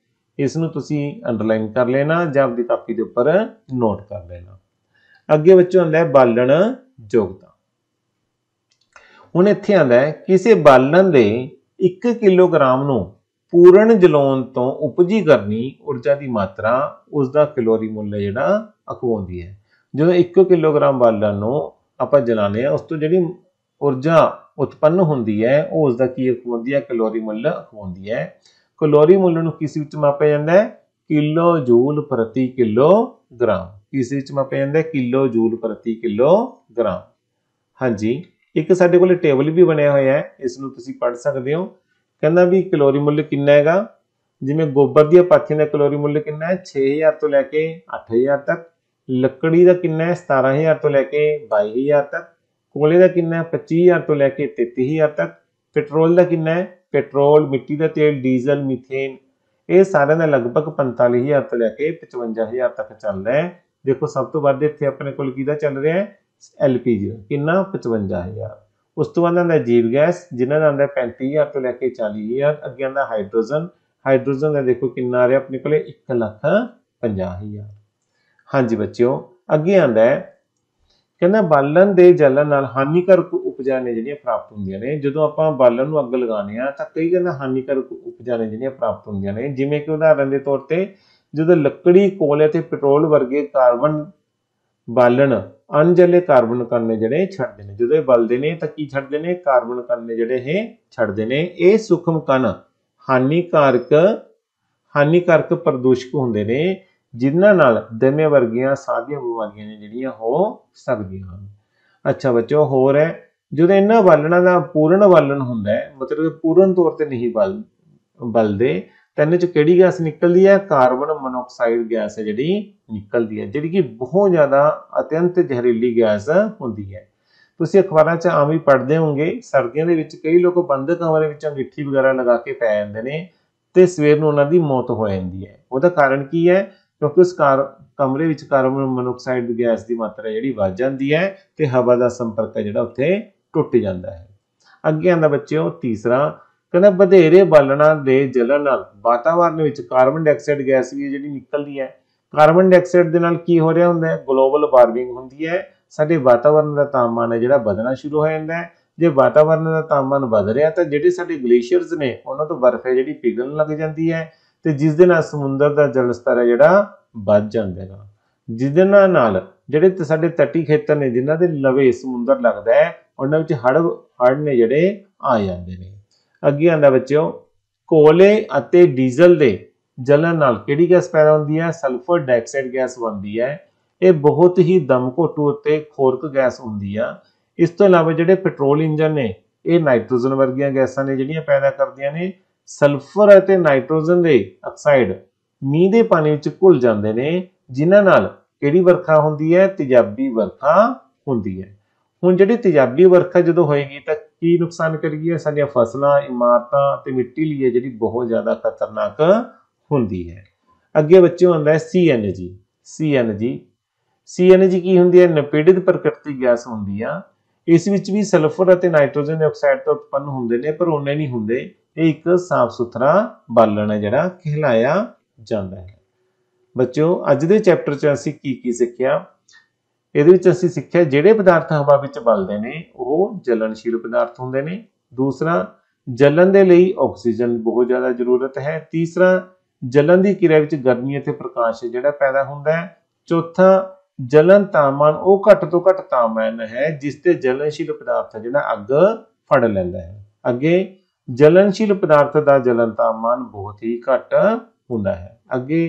ਇਸ ਨੂੰ ਤੁਸੀਂ ਅੰਡਰਲਾਈਨ ਕਰ ਲੈਣਾ ਜਾਂ ਆਪਣੀ ਕਾਪੀ ਦੇ ਉੱਪਰ ਨੋਟ ਕਰ ਲੈਣਾ ਅੱਗੇ ਬੱਚੋਂ ਆਂਦਾ ਹੈ ਬਾਲਣ ਯੋਗਤਾ ਹੁਣ ਇੱਥੇ ਆਂਦਾ ਹੈ ਕਿਸੇ ਬਾਲਣ ਦੇ 1 ਕਿਲੋਗ੍ਰਾਮ ਨੂੰ ਪੂਰਨ ਜਲਾਉਣ ਤੋਂ ਉਪਜੀ ਕਰਨੀ ਊਰਜਾ ਦੀ ਮਾਤਰਾ ਉਸ ਦਾ ਕੈਲੋਰੀ ਮੁੱਲ ਜਿਹੜਾ ਅਖਵਾਉਂਦੀ ਹੈ ਜਦੋਂ 1 ਕਿਲੋਗ੍ਰਾਮ ਬਾਲਣ ਨੂੰ ਆਪਾਂ ਜਲਾਣੇ ਆ ਉਸ ਤੋਂ ਜਿਹੜੀ ਊਰਜਾ ਉਤਪੰਨ ਹੁੰਦੀ ਹੈ ਉਹ ਉਸ ਦਾ ਕੀ ਅਖਵਾਉਂਦੀ ਹੈ ਕੈਲੋਰੀ ਮੁੱਲ ਅਖਵਾਉਂਦੀ ਹੈ ਕੈਲੋਰੀ ਮੁੱਲ ਨੂੰ ਕਿਸ ਵਿੱਚ ਮਾਪਿਆ ਜਾਂਦਾ ਹੈ ਕਿਲੋ ਜੂਲ ਪ੍ਰਤੀ ਕਿਲੋ ਗ੍ਰਾਮ ਕਿਸ ਵਿੱਚ ਮਾਪਿਆ ਜਾਂਦਾ ਕਿਲੋ ਜੂਲ ਪ੍ਰਤੀ ਕਿਲੋ ਗ੍ਰਾਮ ਹਾਂਜੀ ਇੱਕ ਸਾਡੇ ਕੋਲ ਟੇਬਲ ਵੀ ਬਣਿਆ ਹੋਇਆ ਹੈ ਇਸ ਨੂੰ ਤੁਸੀਂ ਪੜ੍ਹ ਸਕਦੇ ਹੋ ਕਹਿੰਦਾ ਵੀ ਕੈਲੋਰੀ ਮੁੱਲ ਕਿੰਨਾ ਹੈਗਾ ਜਿਵੇਂ ਗੋਬਰ ਦੀ ਪਾਥੀ ਦਾ ਕੈਲੋਰੀ ਮੁੱਲ ਕਿੰਨਾ ਹੈ 6000 ਤੋਂ ਲੈ ਕੇ 8000 ਤੱਕ ਲੱਕੜੀ ਦਾ ਕਿੰਨਾ ਹੈ 17000 ਤੋਂ ਲੈ ਕੇ 22000 ਤੱਕ ਕੋਲੇ ਦਾ ਕਿੰਨਾ ਹੈ 25000 ਤੋਂ ਲੈ ਕੇ 33000 ਤੱਕ ਪੈਟਰੋਲ ਦਾ ਕਿੰਨਾ ਹੈ ਪੈਟਰੋਲ ਮਿੱਟੀ ਦਾ ਤੇਲ ਡੀਜ਼ਲ ਮਿਥੇਨ ਇਹ ਸਾਰਿਆਂ ਦਾ ਲਗਭਗ 45000 ਤੋਂ ਲੈ ਕੇ 55000 ਤੱਕ ਚੱਲਦਾ ਹੈ ਦੇਖੋ ਸਭ ਤੋਂ ਵੱਧ ਇੱਥੇ ਆਪਣੇ ਕੋਲ ਕਿਹਦਾ ਚੱਲ ਰਿਹਾ ਹੈ ਐਲਪੀਜੀ ਕਿੰਨਾ 55000 ਉਸ ਤੋਂ ਬਾਅਦ ਆਉਂਦਾ ਜੀਵ ਗੈਸ ਜਿਨ੍ਹਾਂ ਦਾ ਆਉਂਦਾ 35000 ਤੋਂ ਲੈ ਕੇ 40000 ਅੱਗੇ ਆਉਂਦਾ ਹਾਈਡਰੋਜਨ ਹਾਈਡਰੋਜਨ ਦਾ ਦੇਖੋ ਕਿੰਨਾ ਆ ਰਿਹਾ ਆਪਣੇ ਕੋਲੇ 1 ਲੱਖ 50000 ਹਾਂਜੀ ਬੱਚਿਓ ਅੱਗੇ ਆਉਂਦਾ ਹੈ ਕਹਿੰਦਾ ਬਾਲਣ ਦੇ ਜਲਣ ਨਾਲ ਹਾਨੀਕਾਰਕ ਉਪਜਾਂ ਨੇ ਜਿਹੜੀਆਂ ਪ੍ਰਾਪਤ ਹੁੰਦੀਆਂ ਨੇ ਜਦੋਂ ਆਪਾਂ ਬਾਲਣ ਨੂੰ ਅੱਗ ਲਗਾਉਂਦੇ ਆ ਤਾਂ ਕਈ ਕਹਿੰਦਾ ਹਾਨੀਕਾਰਕ ਉਪਜਾਂ ਨੇ ਜਿਹੜੀਆਂ ਪ੍ਰਾਪਤ ਹੁੰਦੀਆਂ ਨੇ ਜਿਵੇਂ ਕਿ ਉਦਾਹਰਨ ਦੇ ਤੌਰ ਤੇ ਜਦੋਂ ਲੱਕੜੀ ਕੋਲੇ ਤੇ ਪੈਟਰੋਲ ਵਰਗੇ ਕਾਰਬਨ ਬਾਲਣ ਅਣਜਲੇ ਕਾਰਬਨ ਕਣ ਨੇ ਜਿਹੜੇ ਛੱਡਦੇ ਨੇ ਜਦੋਂ ਇਹ ਬਲਦੇ ਨੇ ਤਾਂ ਕੀ ਛੱਡਦੇ ਨੇ ਕਾਰਬਨ ਕਣ ਨੇ ਜਿਹੜੇ ਇਹ ਛੱਡਦੇ ਨੇ ਇਹ ਸੂਖਮ ਕਣ ਹਾਨੀਕਾਰਕ ਹਾਨੀਕਾਰਕ ਪ੍ਰਦੂਸ਼ਕ ਹੁੰਦੇ ਨੇ ਜਿਨ੍ਹਾਂ ਨਾਲ ਦਮੇ ਵਰਗੀਆਂ ਸਾਧੀਆਂ ਬਿਮਾਰੀਆਂ ਨੇ ਜਿਹੜੀਆਂ ਹੋ ਸਕਦੀਆਂ ਹਨ ਅੱਛਾ ਬੱਚੋ ਹੋਰ ਹੈ ਜਦੋਂ ਇਹਨਾਂ ਬਾਲਣਾਂ ਦਾ ਪੂਰਨ ਵੱਲਣ ਹੁੰਦਾ ਹੈ ਮਤਲਬ ਪੂਰਨ ਤੌਰ ਤੇ ਨਹੀਂ ਬਲ ਬਲਦੇ ਤਾਂ ਇਹਨਾਂ ਚ ਕਿਹੜੀ ਗੈਸ ਨਿਕਲਦੀ ਹੈ ਕਾਰਬਨ ਮੋਨੋਆਕਸਾਈਡ ਗੈਸ ਹੈ ਜਿਹੜੀ ਨਿਕਲਦੀ ਹੈ ਜਿਹੜੀ ਕਿ ਬਹੁਤ ਜ਼ਿਆਦਾ ਅਤਿਅੰਤ ਜ਼ਹਿਰੀਲੀ ਗੈਸ ਹੁੰਦੀ ਹੈ ਤੁਸੀਂ ਅਖਬਾਰਾਂ 'ਚ ਆਮ ਹੀ ਪੜ੍ਹਦੇ ਹੋਵੋਗੇ ਸਰਦੀਆਂ ਦੇ ਵਿੱਚ ਕਈ ਲੋਕ ਬੰਦ ਕਮਰੇ ਵਿੱਚ ਅੰਗੀਠੀ ਵਗੈਰਾ ਲਗਾ ਕੇ ਪੈ ਜਾਂਦੇ ਨੇ ਤੇ ਸਵੇਰ ਨੂੰ ਉਹਨਾਂ ਦੀ ਮੌਤ ਹੋ ਜਾਂਦੀ ਹੈ ਉਹਦਾ ਕਾਰਨ ਕੀ ਹੈ ਕਿਉਂਕਿ ਉਸ ਕਾਰ ਕਮਰੇ ਵਿੱਚ ਕਾਰਬਨ ਮੋਨੋਆਕਸਾਈਡ ਗੈਸ ਦੀ ਮਾਤਰਾ ਜਿਹੜੀ ਵੱਧ ਜਾਂਦੀ ਹੈ ਤੇ ਹਵਾ ਦਾ ਸੰਪਰਕ ਹੈ ਜਿਹੜਾ ਉੱਥੇ ਟੁੱਟ ਜਾਂਦਾ ਹੈ ਅੱਗੇ ਆਂਦਾ ਬੱਚਿਓ ਤੀਸਰਾ ਕਹਿੰਦਾ ਵਧੇਰੇ ਬਾਲਣਾ ਦੇ ਜਲਣ ਨਾਲ ਵਾਤਾਵਰਣ ਵਿੱਚ ਕਾਰਬਨ ਡਾਈਆਕਸਾਈਡ ਗੈਸ ਵੀ ਜਿਹੜੀ ਨਿਕਲਦੀ ਹੈ ਕਾਰਬਨ ਡਾਈਆਕਸਾਈਡ ਦੇ ਨਾਲ ਕੀ ਹੋ ਰਿਹਾ ਹੁੰਦਾ ਹੈ ਗਲੋਬਲ ਵਾਰਮਿੰਗ ਹੁੰਦੀ ਹੈ ਸਾਡੇ ਵਾਤਾਵਰਣ ਦਾ ਤਾਪਮਾਨ ਜਿਹੜਾ ਵਧਣਾ ਸ਼ੁਰੂ ਹੋ ਜਾਂਦਾ ਹੈ ਜੇ ਵਾਤਾਵਰਣ ਦਾ ਤਾਪਮਾਨ ਵਧ ਰਿਹਾ ਤਾਂ ਜਿਹੜੇ ਸਾਡੇ ਗਲੇਸ਼ੀਅਰਸ ਨੇ ਉਹਨਾਂ ਤੋਂ ਬਰਫ਼ ਹੈ ਜਿਹੜੀ ਪਿਘਲਣ ਲੱਗ ਜਾਂਦੀ ਹੈ ਤੇ ਜਿਸ ਦੇ ਨਾਲ ਸਮੁੰਦਰ ਦਾ ਜਲ ਸਤਰ ਹੈ ਜਿਹੜਾ ਵੱਧ ਜਾਂਦਾ ਹੈ ਜਿਸ ਦੇ ਨਾਲ ਜਿਹੜੇ ਜਿਹੜੇ ਸਾਡੇ ਤੱਟੀ ਖੇਤਰ ਨੇ ਜਿਨ੍ਹਾਂ ਦੇ ਲਵੇ ਸਮੁੰਦਰ ਲੱਗਦਾ ਹੈ ਉਹਨਾਂ ਵਿੱਚ ਹੜ ਹੜ ਨੇ ਜਿਹੜੇ ਆ ਜਾਂਦੇ ਨੇ ਅੱਗੇ ਆਂਦਾ ਬੱਚਿਓ ਕੋਲੇ ਅਤੇ ਡੀਜ਼ਲ ਦੇ ਜਲਨ ਨਾਲ ਕਿਹੜੀ ਗੈਸ ਪੈਦਾ ਹੁੰਦੀ ਹੈ ਸਲਫਰ ਡਾਈਆਕਸਾਈਡ ਗੈਸ ਬਣਦੀ ਹੈ ਇਹ ਬਹੁਤ ਹੀ ਘੋਟੂ ਅਤੇ ਖੋਰਕ ਗੈਸ ਹੁੰਦੀ ਆ ਇਸ ਤੋਂ ਇਲਾਵਾ ਜਿਹੜੇ ਪੈਟਰੋਲ ਇੰਜਨ ਨੇ ਇਹ ਨਾਈਟ੍ਰੋਜਨ ਵਰਗੀਆਂ ਗੈਸਾਂ ਨੇ ਜਿਹੜੀਆਂ ਪੈਦਾ ਕਰਦੀਆਂ ਨੇ ਸਲਫਰ ਅਤੇ ਨਾਈਟ੍ਰੋਜਨ ਦੇ ਆਕਸਾਈਡ ਮੀਂਹ ਦੇ ਪਾਣੀ ਵਿੱਚ ਘੁਲ ਜਾਂਦੇ ਨੇ ਜਿਨ੍ਹਾਂ ਨਾਲ ਕਿਹੜੀ ਵਰਖਾ ਹੁੰਦੀ ਹੈ ਤੇਜ਼ਾਬੀ ਵਰਖਾ ਹੁੰਦੀ ਹੈ ਹੁਣ ਜਿਹੜੀ ਤੇਜ਼ਾਬੀ ਵਰਖਾ ਜਦੋਂ ਹੋਏਗੀ ਤਾਂ ਕੀ ਨੁਕਸਾਨ ਕਰੇਗੀ ਸਾਡੀਆਂ ਫਸਲਾਂ ਇਮਾਰਤਾਂ ਤੇ ਮਿੱਟੀ ਲਈ ਜਿਹੜੀ ਬਹੁਤ ਜ਼ਿਆਦਾ ਖਤਰਨਾਕ ਹੁੰਦੀ ਹੈ ਅੱਗੇ ਬੱਚਿਓ ਹੁੰਦਾ ਹੈ ਸੀਐਨਜੀ ਸੀਐਨਜੀ ਸੀਐਨਜੀ ਕੀ ਹੁੰਦੀ ਹੈ ਨਪੀੜਿਤ ਪ੍ਰਕਿਰਤੀ ਗੈਸ ਹੁੰਦੀ ਆ ਇਸ ਵਿੱਚ ਵੀ ਸਲਫਰ ਅਤੇ ਨਾਈਟ੍ਰੋਜਨ ਆਕਸਾਈਡ ਤੋਂ ਉਤਪੰਨ ਹੁੰਦੇ ਨੇ ਪਰ ਉਹਨੇ ਨਹੀਂ ਹੁੰਦੇ ਇਹ ਇੱਕ ਸਾਫ਼ ਸੁਥਰਾ ਬਾਲਣ ਹੈ ਜਿਹੜਾ ਖਿਲਾਇਆ ਜਾਂਦਾ ਹੈ ਬੱਚਿਓ ਅੱਜ ਦੇ ਚੈਪਟਰ 'ਚ ਅਸੀਂ ਕੀ ਕੀ ਸਿੱਖਿਆ ਇਹਦੇ ਵਿੱਚ ਅਸੀਂ ਸਿੱਖਿਆ ਜਿਹੜੇ ਪਦਾਰਥ ਹਵਾ ਵਿੱਚ ਬਲਦੇ ਨੇ ਉਹ ਜਲਨਸ਼ੀਲ ਪਦਾਰਥ ਹੁੰਦੇ ਨੇ ਦੂਸਰਾ ਜਲਨ ਦੇ ਲਈ ਆਕਸੀਜਨ ਬਹੁਤ ਜ਼ਿਆਦਾ ਜ਼ਰੂਰਤ ਹੈ ਤੀਸਰਾ ਜਲਨ ਦੀ ਕਿਰਿਆ ਵਿੱਚ ਗਰਮੀ ਅਤੇ ਪ੍ਰਕਾਸ਼ ਜਿਹੜਾ ਪੈਦਾ ਹੁੰਦਾ ਹੈ ਚੌਥਾ ਜਲਨ ਤਾਪਮਾਨ ਉਹ ਘੱਟ ਤੋਂ ਘੱਟ ਤਾਪਮਾਨ ਹੈ ਜਿਸ ਤੇ ਜਲਨਸ਼ੀਲ ਪਦਾਰਥ ਜਿਹੜਾ ਅੱਗ ਫੜ ਲੈਂਦਾ ਹੈ ਅੱਗੇ ਜਲਨਸ਼ੀਲ ਪਦਾਰਥ ਦਾ ਜਲਨ ਤਾਪਮਾਨ ਬਹੁਤ ਹੀ ਘੱਟ ਹੁੰਦਾ ਹੈ ਅੱਗੇ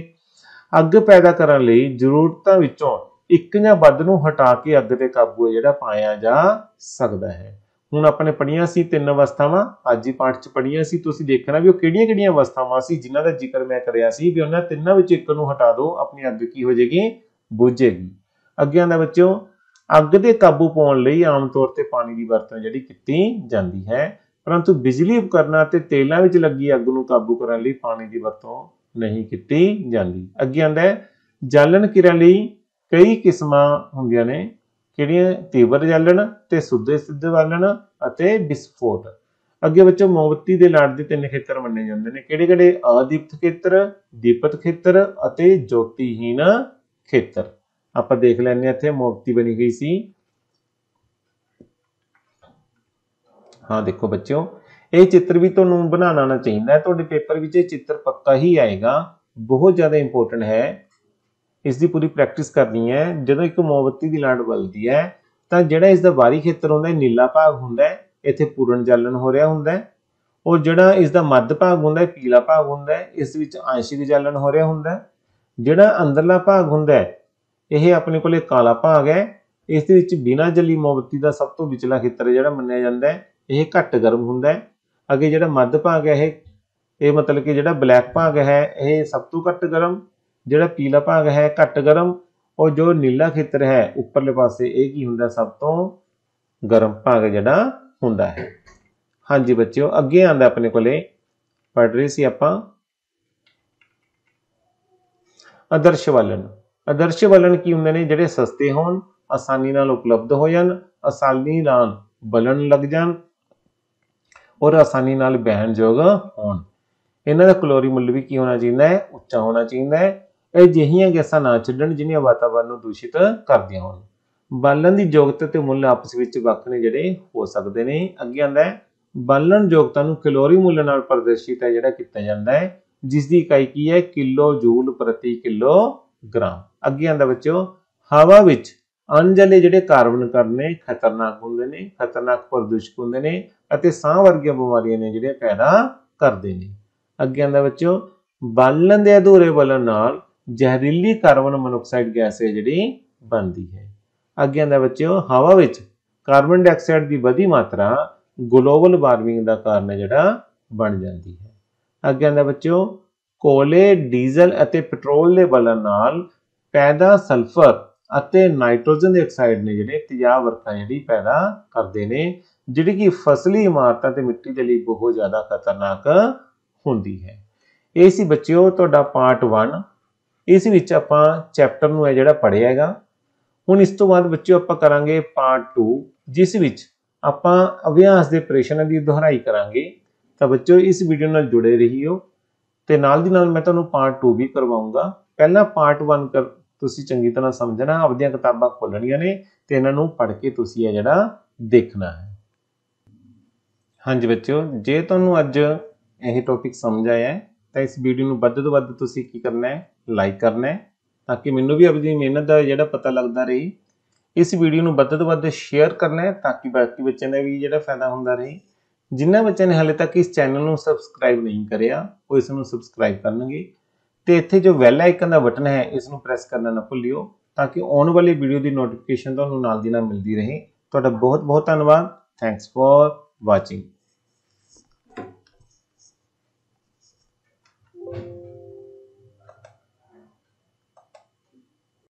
ਅੱਗ ਪੈਦਾ ਕਰਨ ਲਈ ਜ਼ਰੂਰਤਾਂ ਵਿੱਚੋਂ ਇੱਕ ਜਾਂ ਵੱਧ ਨੂੰ ਹਟਾ ਕੇ ਅੱਗ ਤੇ ਕਾਬੂ ਜਿਹੜਾ ਪਾਇਆ ਜਾ ਸਕਦਾ ਹੈ ਹੁਣ ਆਪਣੇ ਪੜੀਆਂ ਸੀ ਤਿੰਨ ਅਵਸਥਾਵਾਂ ਅੱਜ ਹੀ ਪਾਠ ਚ ਪੜੀਆਂ ਸੀ ਤੁਸੀਂ ਦੇਖਣਾ ਵੀ ਉਹ ਕਿਹੜੀਆਂ-ਕਿਹੜੀਆਂ ਅਵਸਥਾਵਾਂ ਸੀ ਜਿਨ੍ਹਾਂ ਦਾ ਜ਼ਿਕਰ ਮੈਂ ਕਰਿਆ ਸੀ ਵੀ ਉਹਨਾਂ ਤਿੰਨਾਂ ਵਿੱਚ ਇੱਕ ਨੂੰ ਹਟਾ ਦਿਓ ਆਪਣੀ ਅੱਗ ਕੀ ਹੋ ਜਾਏਗੀ ਬੁਝੇਗੀ ਅੱਗਿਆਂ ਦਾ ਬੱਚਿਓ ਅੱਗ ਦੇ ਕਾਬੂ ਪਾਉਣ ਲਈ ਆਮ ਤੌਰ ਤੇ ਪਾਣੀ ਦੀ ਵਰਤੋਂ ਜਿਹੜੀ ਕੀਤੀ ਜਾਂਦੀ ਹੈ ਪਰੰਤੂ ਬਿਜਲੀ ਉਪਕਰਨਾਂ ਤੇ ਤੇਲਾਂ ਵਿੱਚ ਲੱਗੀ ਅੱਗ ਨੂੰ ਕਾਬੂ ਕਰਨ ਲਈ ਪਾਣੀ ਦੀ ਵਰਤੋਂ ਨਹੀਂ ਕੀਤੀ ਜਾਂਦੀ ਅੱਗੇ ਆਂਦਾ ਹੈ ਜਲਨ ਕਿਰਿਆ ਲਈ ਕਈ ਕਿਸਮਾਂ ਹੁੰਦੀਆਂ ਨੇ ਕਿਹੜੀਆਂ ਤੀਬਰ ਜਲਨ ਤੇ ਸੁੱਧੇ ਸਿੱਧੇ ਵਾਲਣ ਅਤੇ ਵਿਸਫੋਟ ਅੱਗੇ ਬੱਚੋ ਮੋਮਬਤੀ ਦੇ ਲਾੜ ਦੇ ਤਿੰਨ ਖੇਤਰ ਮੰਨੇ ਜਾਂਦੇ ਨੇ ਕਿਹੜੇ ਕਿਹੜੇ ਆਦੀਪਤ ਖੇਤਰ ਦੀਪਤ ਖੇਤਰ ਅਤੇ ਜੋਤੀਹੀਨ ਖੇਤਰ ਆਪਾਂ ਦੇਖ ਲੈਣੇ ਇੱਥੇ ਮੋਮਬਤੀ ਬਣੀ ਗਈ ਸੀ ਹਾਂ ਦੇਖੋ ਬੱਚਿਓ ਇਹ ਚਿੱਤਰ ਵੀ ਤੁਹਾਨੂੰ ਬਣਾਉਣਾ ਨਾ ਚਾਹੀਦਾ ਤੁਹਾਡੇ ਪੇਪਰ ਵਿੱਚ ਇਹ ਚਿੱਤਰ ਪੱਕਾ ਹੀ ਆਏਗਾ ਬਹੁਤ ਜ਼ਿਆਦਾ ਇੰਪੋਰਟੈਂਟ ਹੈ ਇਸ ਦੀ ਪੂਰੀ ਪ੍ਰੈਕਟਿਸ ਕਰਨੀ ਹੈ ਜਦੋਂ ਇੱਕ ਮੋਮਬਤੀ ਦੀ ਲਾਟ ਬਲਦੀ ਹੈ ਤਾਂ ਜਿਹੜਾ ਇਸ ਦਾ ਬਾਹਰੀ ਖੇਤਰ ਹੁੰਦਾ ਹੈ ਨੀਲਾ ਭਾਗ ਹੁੰਦਾ ਹੈ ਇੱਥੇ ਪੂਰਨ ਜਲਨ ਹੋ ਰਿਹਾ ਹੁੰਦਾ ਹੈ ਔਰ ਜਿਹੜਾ ਇਸ ਦਾ ਮੱਧ ਭਾਗ ਹੁੰਦਾ ਹੈ ਪੀਲਾ ਭਾਗ ਹੁੰਦਾ ਹੈ ਇਸ ਵਿੱਚ ਆਂਸ਼ਿਕ ਜਲਨ ਹੋ ਰਿਹਾ ਹੁੰਦਾ ਹੈ ਜਿਹੜਾ ਅੰਦਰਲਾ ਭਾਗ ਹੁੰਦਾ ਹੈ ਇਹ ਆਪਣੇ ਕੋਲੇ ਕਾਲਾ ਭਾਗ ਹੈ ਇਸ ਦੇ ਵਿੱਚ ਬਿਨਾ ਜਲੀ ਮੋਮਬਤੀ ਦਾ ਸਭ ਤੋਂ ਵਿਚਲਾ ਖੇਤਰ ਜਿਹੜਾ ਮੰਨਿਆ ਜਾਂਦਾ ਹੈ ਇਹ ਘੱਟ ਗਰਮ ਹੁੰਦਾ ਹੈ ਅੱਗੇ ਜਿਹੜਾ ਮੱਧ ਭਾਗ ਹੈ ਇਹ ਇਹ ਮਤਲਬ ਕਿ ਜਿਹੜਾ ਬਲੈਕ ਭਾਗ ਹੈ ਇਹ ਸਭ ਤੋਂ ਘੱਟ ਗਰਮ ਜਿਹੜਾ ਪੀਲਾ ਭਾਗ ਹੈ ਘੱਟ ਗਰਮ ਔਰ ਜੋ ਨੀਲਾ ਖੇਤਰ ਹੈ ਉੱਪਰਲੇ ਪਾਸੇ ਇਹ ਕੀ ਹੁੰਦਾ ਸਭ ਤੋਂ ਗਰਮ ਭਾਗ ਜਿਹੜਾ ਹੁੰਦਾ ਹੈ ਹਾਂਜੀ ਬੱਚਿਓ ਅੱਗੇ ਆਂਦਾ ਆਪਣੇ ਕੋਲੇ ਪੜ੍ਹ ਰਹੇ ਸੀ ਆਪਾਂ ਅਦਰਸ਼ ਵਲਨ ਅਦਰਸ਼ ਵਲਨ ਕੀ ਹੁੰਦੇ ਨੇ ਜਿਹੜੇ ਸਸਤੇ ਹੋਣ ਆਸਾਨੀ ਨਾਲ ਉਪਲਬਧ ਹੋ ਜਾਣ ਆਸਾਨੀ ਨਾਲ ਬਲਨ ਲੱਗ ਜਾਣ ਔਰ ਆਸਾਨੀ ਨਾਲ ਬਹਿਣਯੋਗ ਹੋਣ ਇਹਨਾਂ ਦਾ ਕਲੋਰੀ ਮੁੱਲ ਵੀ ਕੀ ਹੋਣਾ ਚਾਹੀਦਾ ਹੈ ਉੱਚਾ ਹੋਣਾ ਚਾਹੀਦਾ ਹੈ ਇਹ ਜਿਹੀਆਂ ਗੈਸਾਂ ਨਾ ਛੱਡਣ ਜਿਹਨੀਆਂ ਵਾਤਾਵਰਣ ਨੂੰ ਦੂਸ਼ਿਤ ਕਰਦੀਆਂ ਹੋਣ ਬਾਲਣ ਦੀ ਯੋਗਤਾ ਤੇ ਮੁੱਲ ਆਪਸ ਵਿੱਚ ਵੱਖ ਨੇ ਜਿਹੜੇ ਹੋ ਸਕਦੇ ਨੇ ਅੱਗੇ ਆਂਦਾ ਹੈ ਬਾਲਣ ਯੋਗਤਾ ਨੂੰ ਕਲੋਰੀ ਮੁੱਲ ਨਾਲ ਪ੍ਰਦਰਸ਼ਿਤ ਹੈ ਜਿਹੜਾ ਕੀਤਾ ਜਾਂਦਾ ਹੈ ਜਿਸ ਦੀ ਇਕਾਈ ਕੀ ਹੈ ਕਿਲੋ ਜੂਲ ਪ੍ਰਤੀ ਕਿਲੋ ਗ੍ਰਾਮ ਅੱਗੇ ਆਂਦਾ ਬੱਚਿਓ ਹਵਾ ਵਿੱਚ ਅਣਜਲੇ ਜਿਹੜੇ ਕਾਰਬਨ ਕਰਨੇ ਖਤਰਨਾਕ ਹੁੰਦੇ ਨੇ ਖਤਰਨਾਕ ਪ੍ਰਦੂਸ਼ਕ ਹੁੰਦੇ ਨੇ ਅਤੇ ਸਾਹ ਵਰਗੀਆਂ ਬਿਮਾਰੀਆਂ ਨੇ ਜਿਹੜੇ ਪੈਦਾ ਕਰਦੇ ਨੇ ਅੱਗੇ ਆਂਦਾ ਬੱਚੋ ਬਾਲਣ ਦੇ ਅਧੂਰੇ ਬਲਨ ਨਾਲ ਜ਼ਹਿਰੀਲੀ ਕਾਰਬਨ ਮਨੋਕਸਾਈਡ ਗੈਸ ਹੈ ਜਿਹੜੀ ਬਣਦੀ ਹੈ ਅੱਗੇ ਆਂਦਾ ਬੱਚਿਓ ਹਵਾ ਵਿੱਚ ਕਾਰਬਨ ਡਾਈਆਕਸਾਈਡ ਦੀ ਵਧੀ ਮਾਤਰਾ ਗਲੋਬਲ ਵਾਰਮਿੰਗ ਦਾ ਕਾਰਨ ਜਿਹੜਾ ਬਣ ਜਾਂਦੀ ਹੈ ਅੱਗੇ ਆਂਦਾ ਬੱਚਿਓ ਕੋਲੇ ਡੀਜ਼ਲ ਅਤੇ ਪੈਟਰੋਲ ਦੇ ਬਲਨ ਨਾਲ ਪੈਦਾ ਸਲਫਰ ਅਤੇ ਨਾਈਟ੍ਰੋਜਨ ਦੇ ਆਕਸਾਈਡ ਨੇ ਜਿਹੜੇ ਤੇਜ਼ਾਬ ਵਰਖਾ ਜਿਹੜੀ ਪੈਦਾ ਕਰਦੇ ਨੇ ਜਿਹੜੀ ਕਿ ਫਸਲੀ ਇਮਾਰਤਾਂ ਤੇ ਮਿੱਟੀ ਦੇ ਲਈ ਬਹੁਤ ਜ਼ਿਆਦਾ ਖਤਰਨਾਕ ਹੁੰਦੀ ਹੈ ਇਹ ਸੀ ਬੱਚਿਓ ਤੁਹਾਡਾ ਪਾਰਟ 1 ਇਸ ਵਿੱਚ ਆਪਾਂ ਚੈਪਟਰ ਨੂੰ ਹੈ ਜਿਹੜਾ ਪੜ੍ਹਿਆ ਹੈਗਾ ਹੁਣ ਇਸ ਤੋਂ ਬਾਅਦ ਬੱਚਿਓ ਆਪਾਂ ਕਰਾਂਗੇ ਪਾਰਟ 2 ਜਿਸ ਵਿੱਚ ਆਪਾਂ ਅਭਿਆਸ ਦੇ ਪ੍ਰਸ਼ਨਾਂ ਦੀ ਦੁਹਰਾਈ ਕਰਾਂਗੇ ਤਾਂ ਬੱਚਿਓ ਇਸ ਵੀਡੀਓ ਨਾਲ ਜੁੜੇ ਰਹੀਓ ਤੇ ਨਾਲ ਦੀ ਨਾਲ ਮੈਂ ਤੁਹਾਨੂੰ ਪਾਰਟ 2 ਵੀ ਕਰਵਾਉਂਗਾ ਪਹਿਲਾਂ ਪਾਰਟ 1 ਕਰ ਤੁਸੀਂ ਚੰਗੀ ਤਰ੍ਹਾਂ ਸਮਝਣਾ ਆਪਦੀਆਂ ਕਿਤਾਬਾਂ ਖੋਲਣੀਆਂ ਨੇ ਤੇ ਇਹਨਾਂ ਨੂੰ ਪੜ੍ਹ ਕੇ ਤੁਸੀਂ ਇਹ ਜਿਹੜਾ ਦੇਖਣਾ ਹੈ ਹਾਂਜੀ ਬੱਚਿਓ ਜੇ ਤੁਹਾਨੂੰ ਅੱਜ ਇਹ ਟੌਪਿਕ ਸਮਝ ਆਇਆ ਤਾਂ ਇਸ ਵੀਡੀਓ ਨੂੰ ਵੱਧ ਤੋਂ ਵੱਧ ਤੁਸੀਂ ਕੀ ਕਰਨਾ ਹੈ ਲਾਈਕ ਕਰਨਾ ਹੈ ਤਾਂ ਕਿ ਮੈਨੂੰ ਵੀ ਆਪਣੀ ਮਿਹਨਤ ਦਾ ਜਿਹੜਾ ਪਤਾ ਲੱਗਦਾ ਰਹੇ ਇਸ ਵੀਡੀਓ ਨੂੰ ਵੱਧ ਤੋਂ ਵੱਧ ਸ਼ੇਅਰ ਕਰਨਾ ਹੈ ਤਾਂ ਕਿ ਬਾਕੀ ਬੱਚਿਆਂ ਦਾ ਵੀ ਜਿਹੜਾ ਫਾਇਦਾ ਹੁੰਦਾ ਰਹੇ ਜਿਨ੍ਹਾਂ ਬੱਚਿਆਂ ਨੇ ਹਾਲੇ ਤੱਕ ਇਸ ਚੈਨਲ ਨੂੰ ਸਬਸਕ੍ਰਾਈਬ ਨਹੀਂ ਕਰਿਆ ਉਹ ਇਸ ਨੂੰ ਸਬਸਕ੍ਰਾਈਬ ਕਰਨਗੇ ਤੇ ਇੱਥੇ ਜੋ ਵੈਲ ਆਈਕਨ ਦਾ ਬਟਨ ਹੈ ਇਸ ਨੂੰ ਪ੍ਰੈਸ ਕਰਨਾ ਨਾ ਭੁੱਲਿਓ ਤਾਂ ਕਿ ਆਉਣ ਵਾਲੀ ਵੀਡੀਓ ਦੀ ਨੋਟੀਫਿਕੇਸ਼ਨ ਤੁਹਾਨੂੰ ਨਾਲ ਦੀ ਨਾਲ ਮਿਲਦੀ ਰਹੇ ਤੁਹਾਡਾ ਬਹੁਤ ਬਹੁਤ ਧੰਨਵਾਦ ਥੈਂਕਸ ਫॉर ਵਾਚਿੰਗ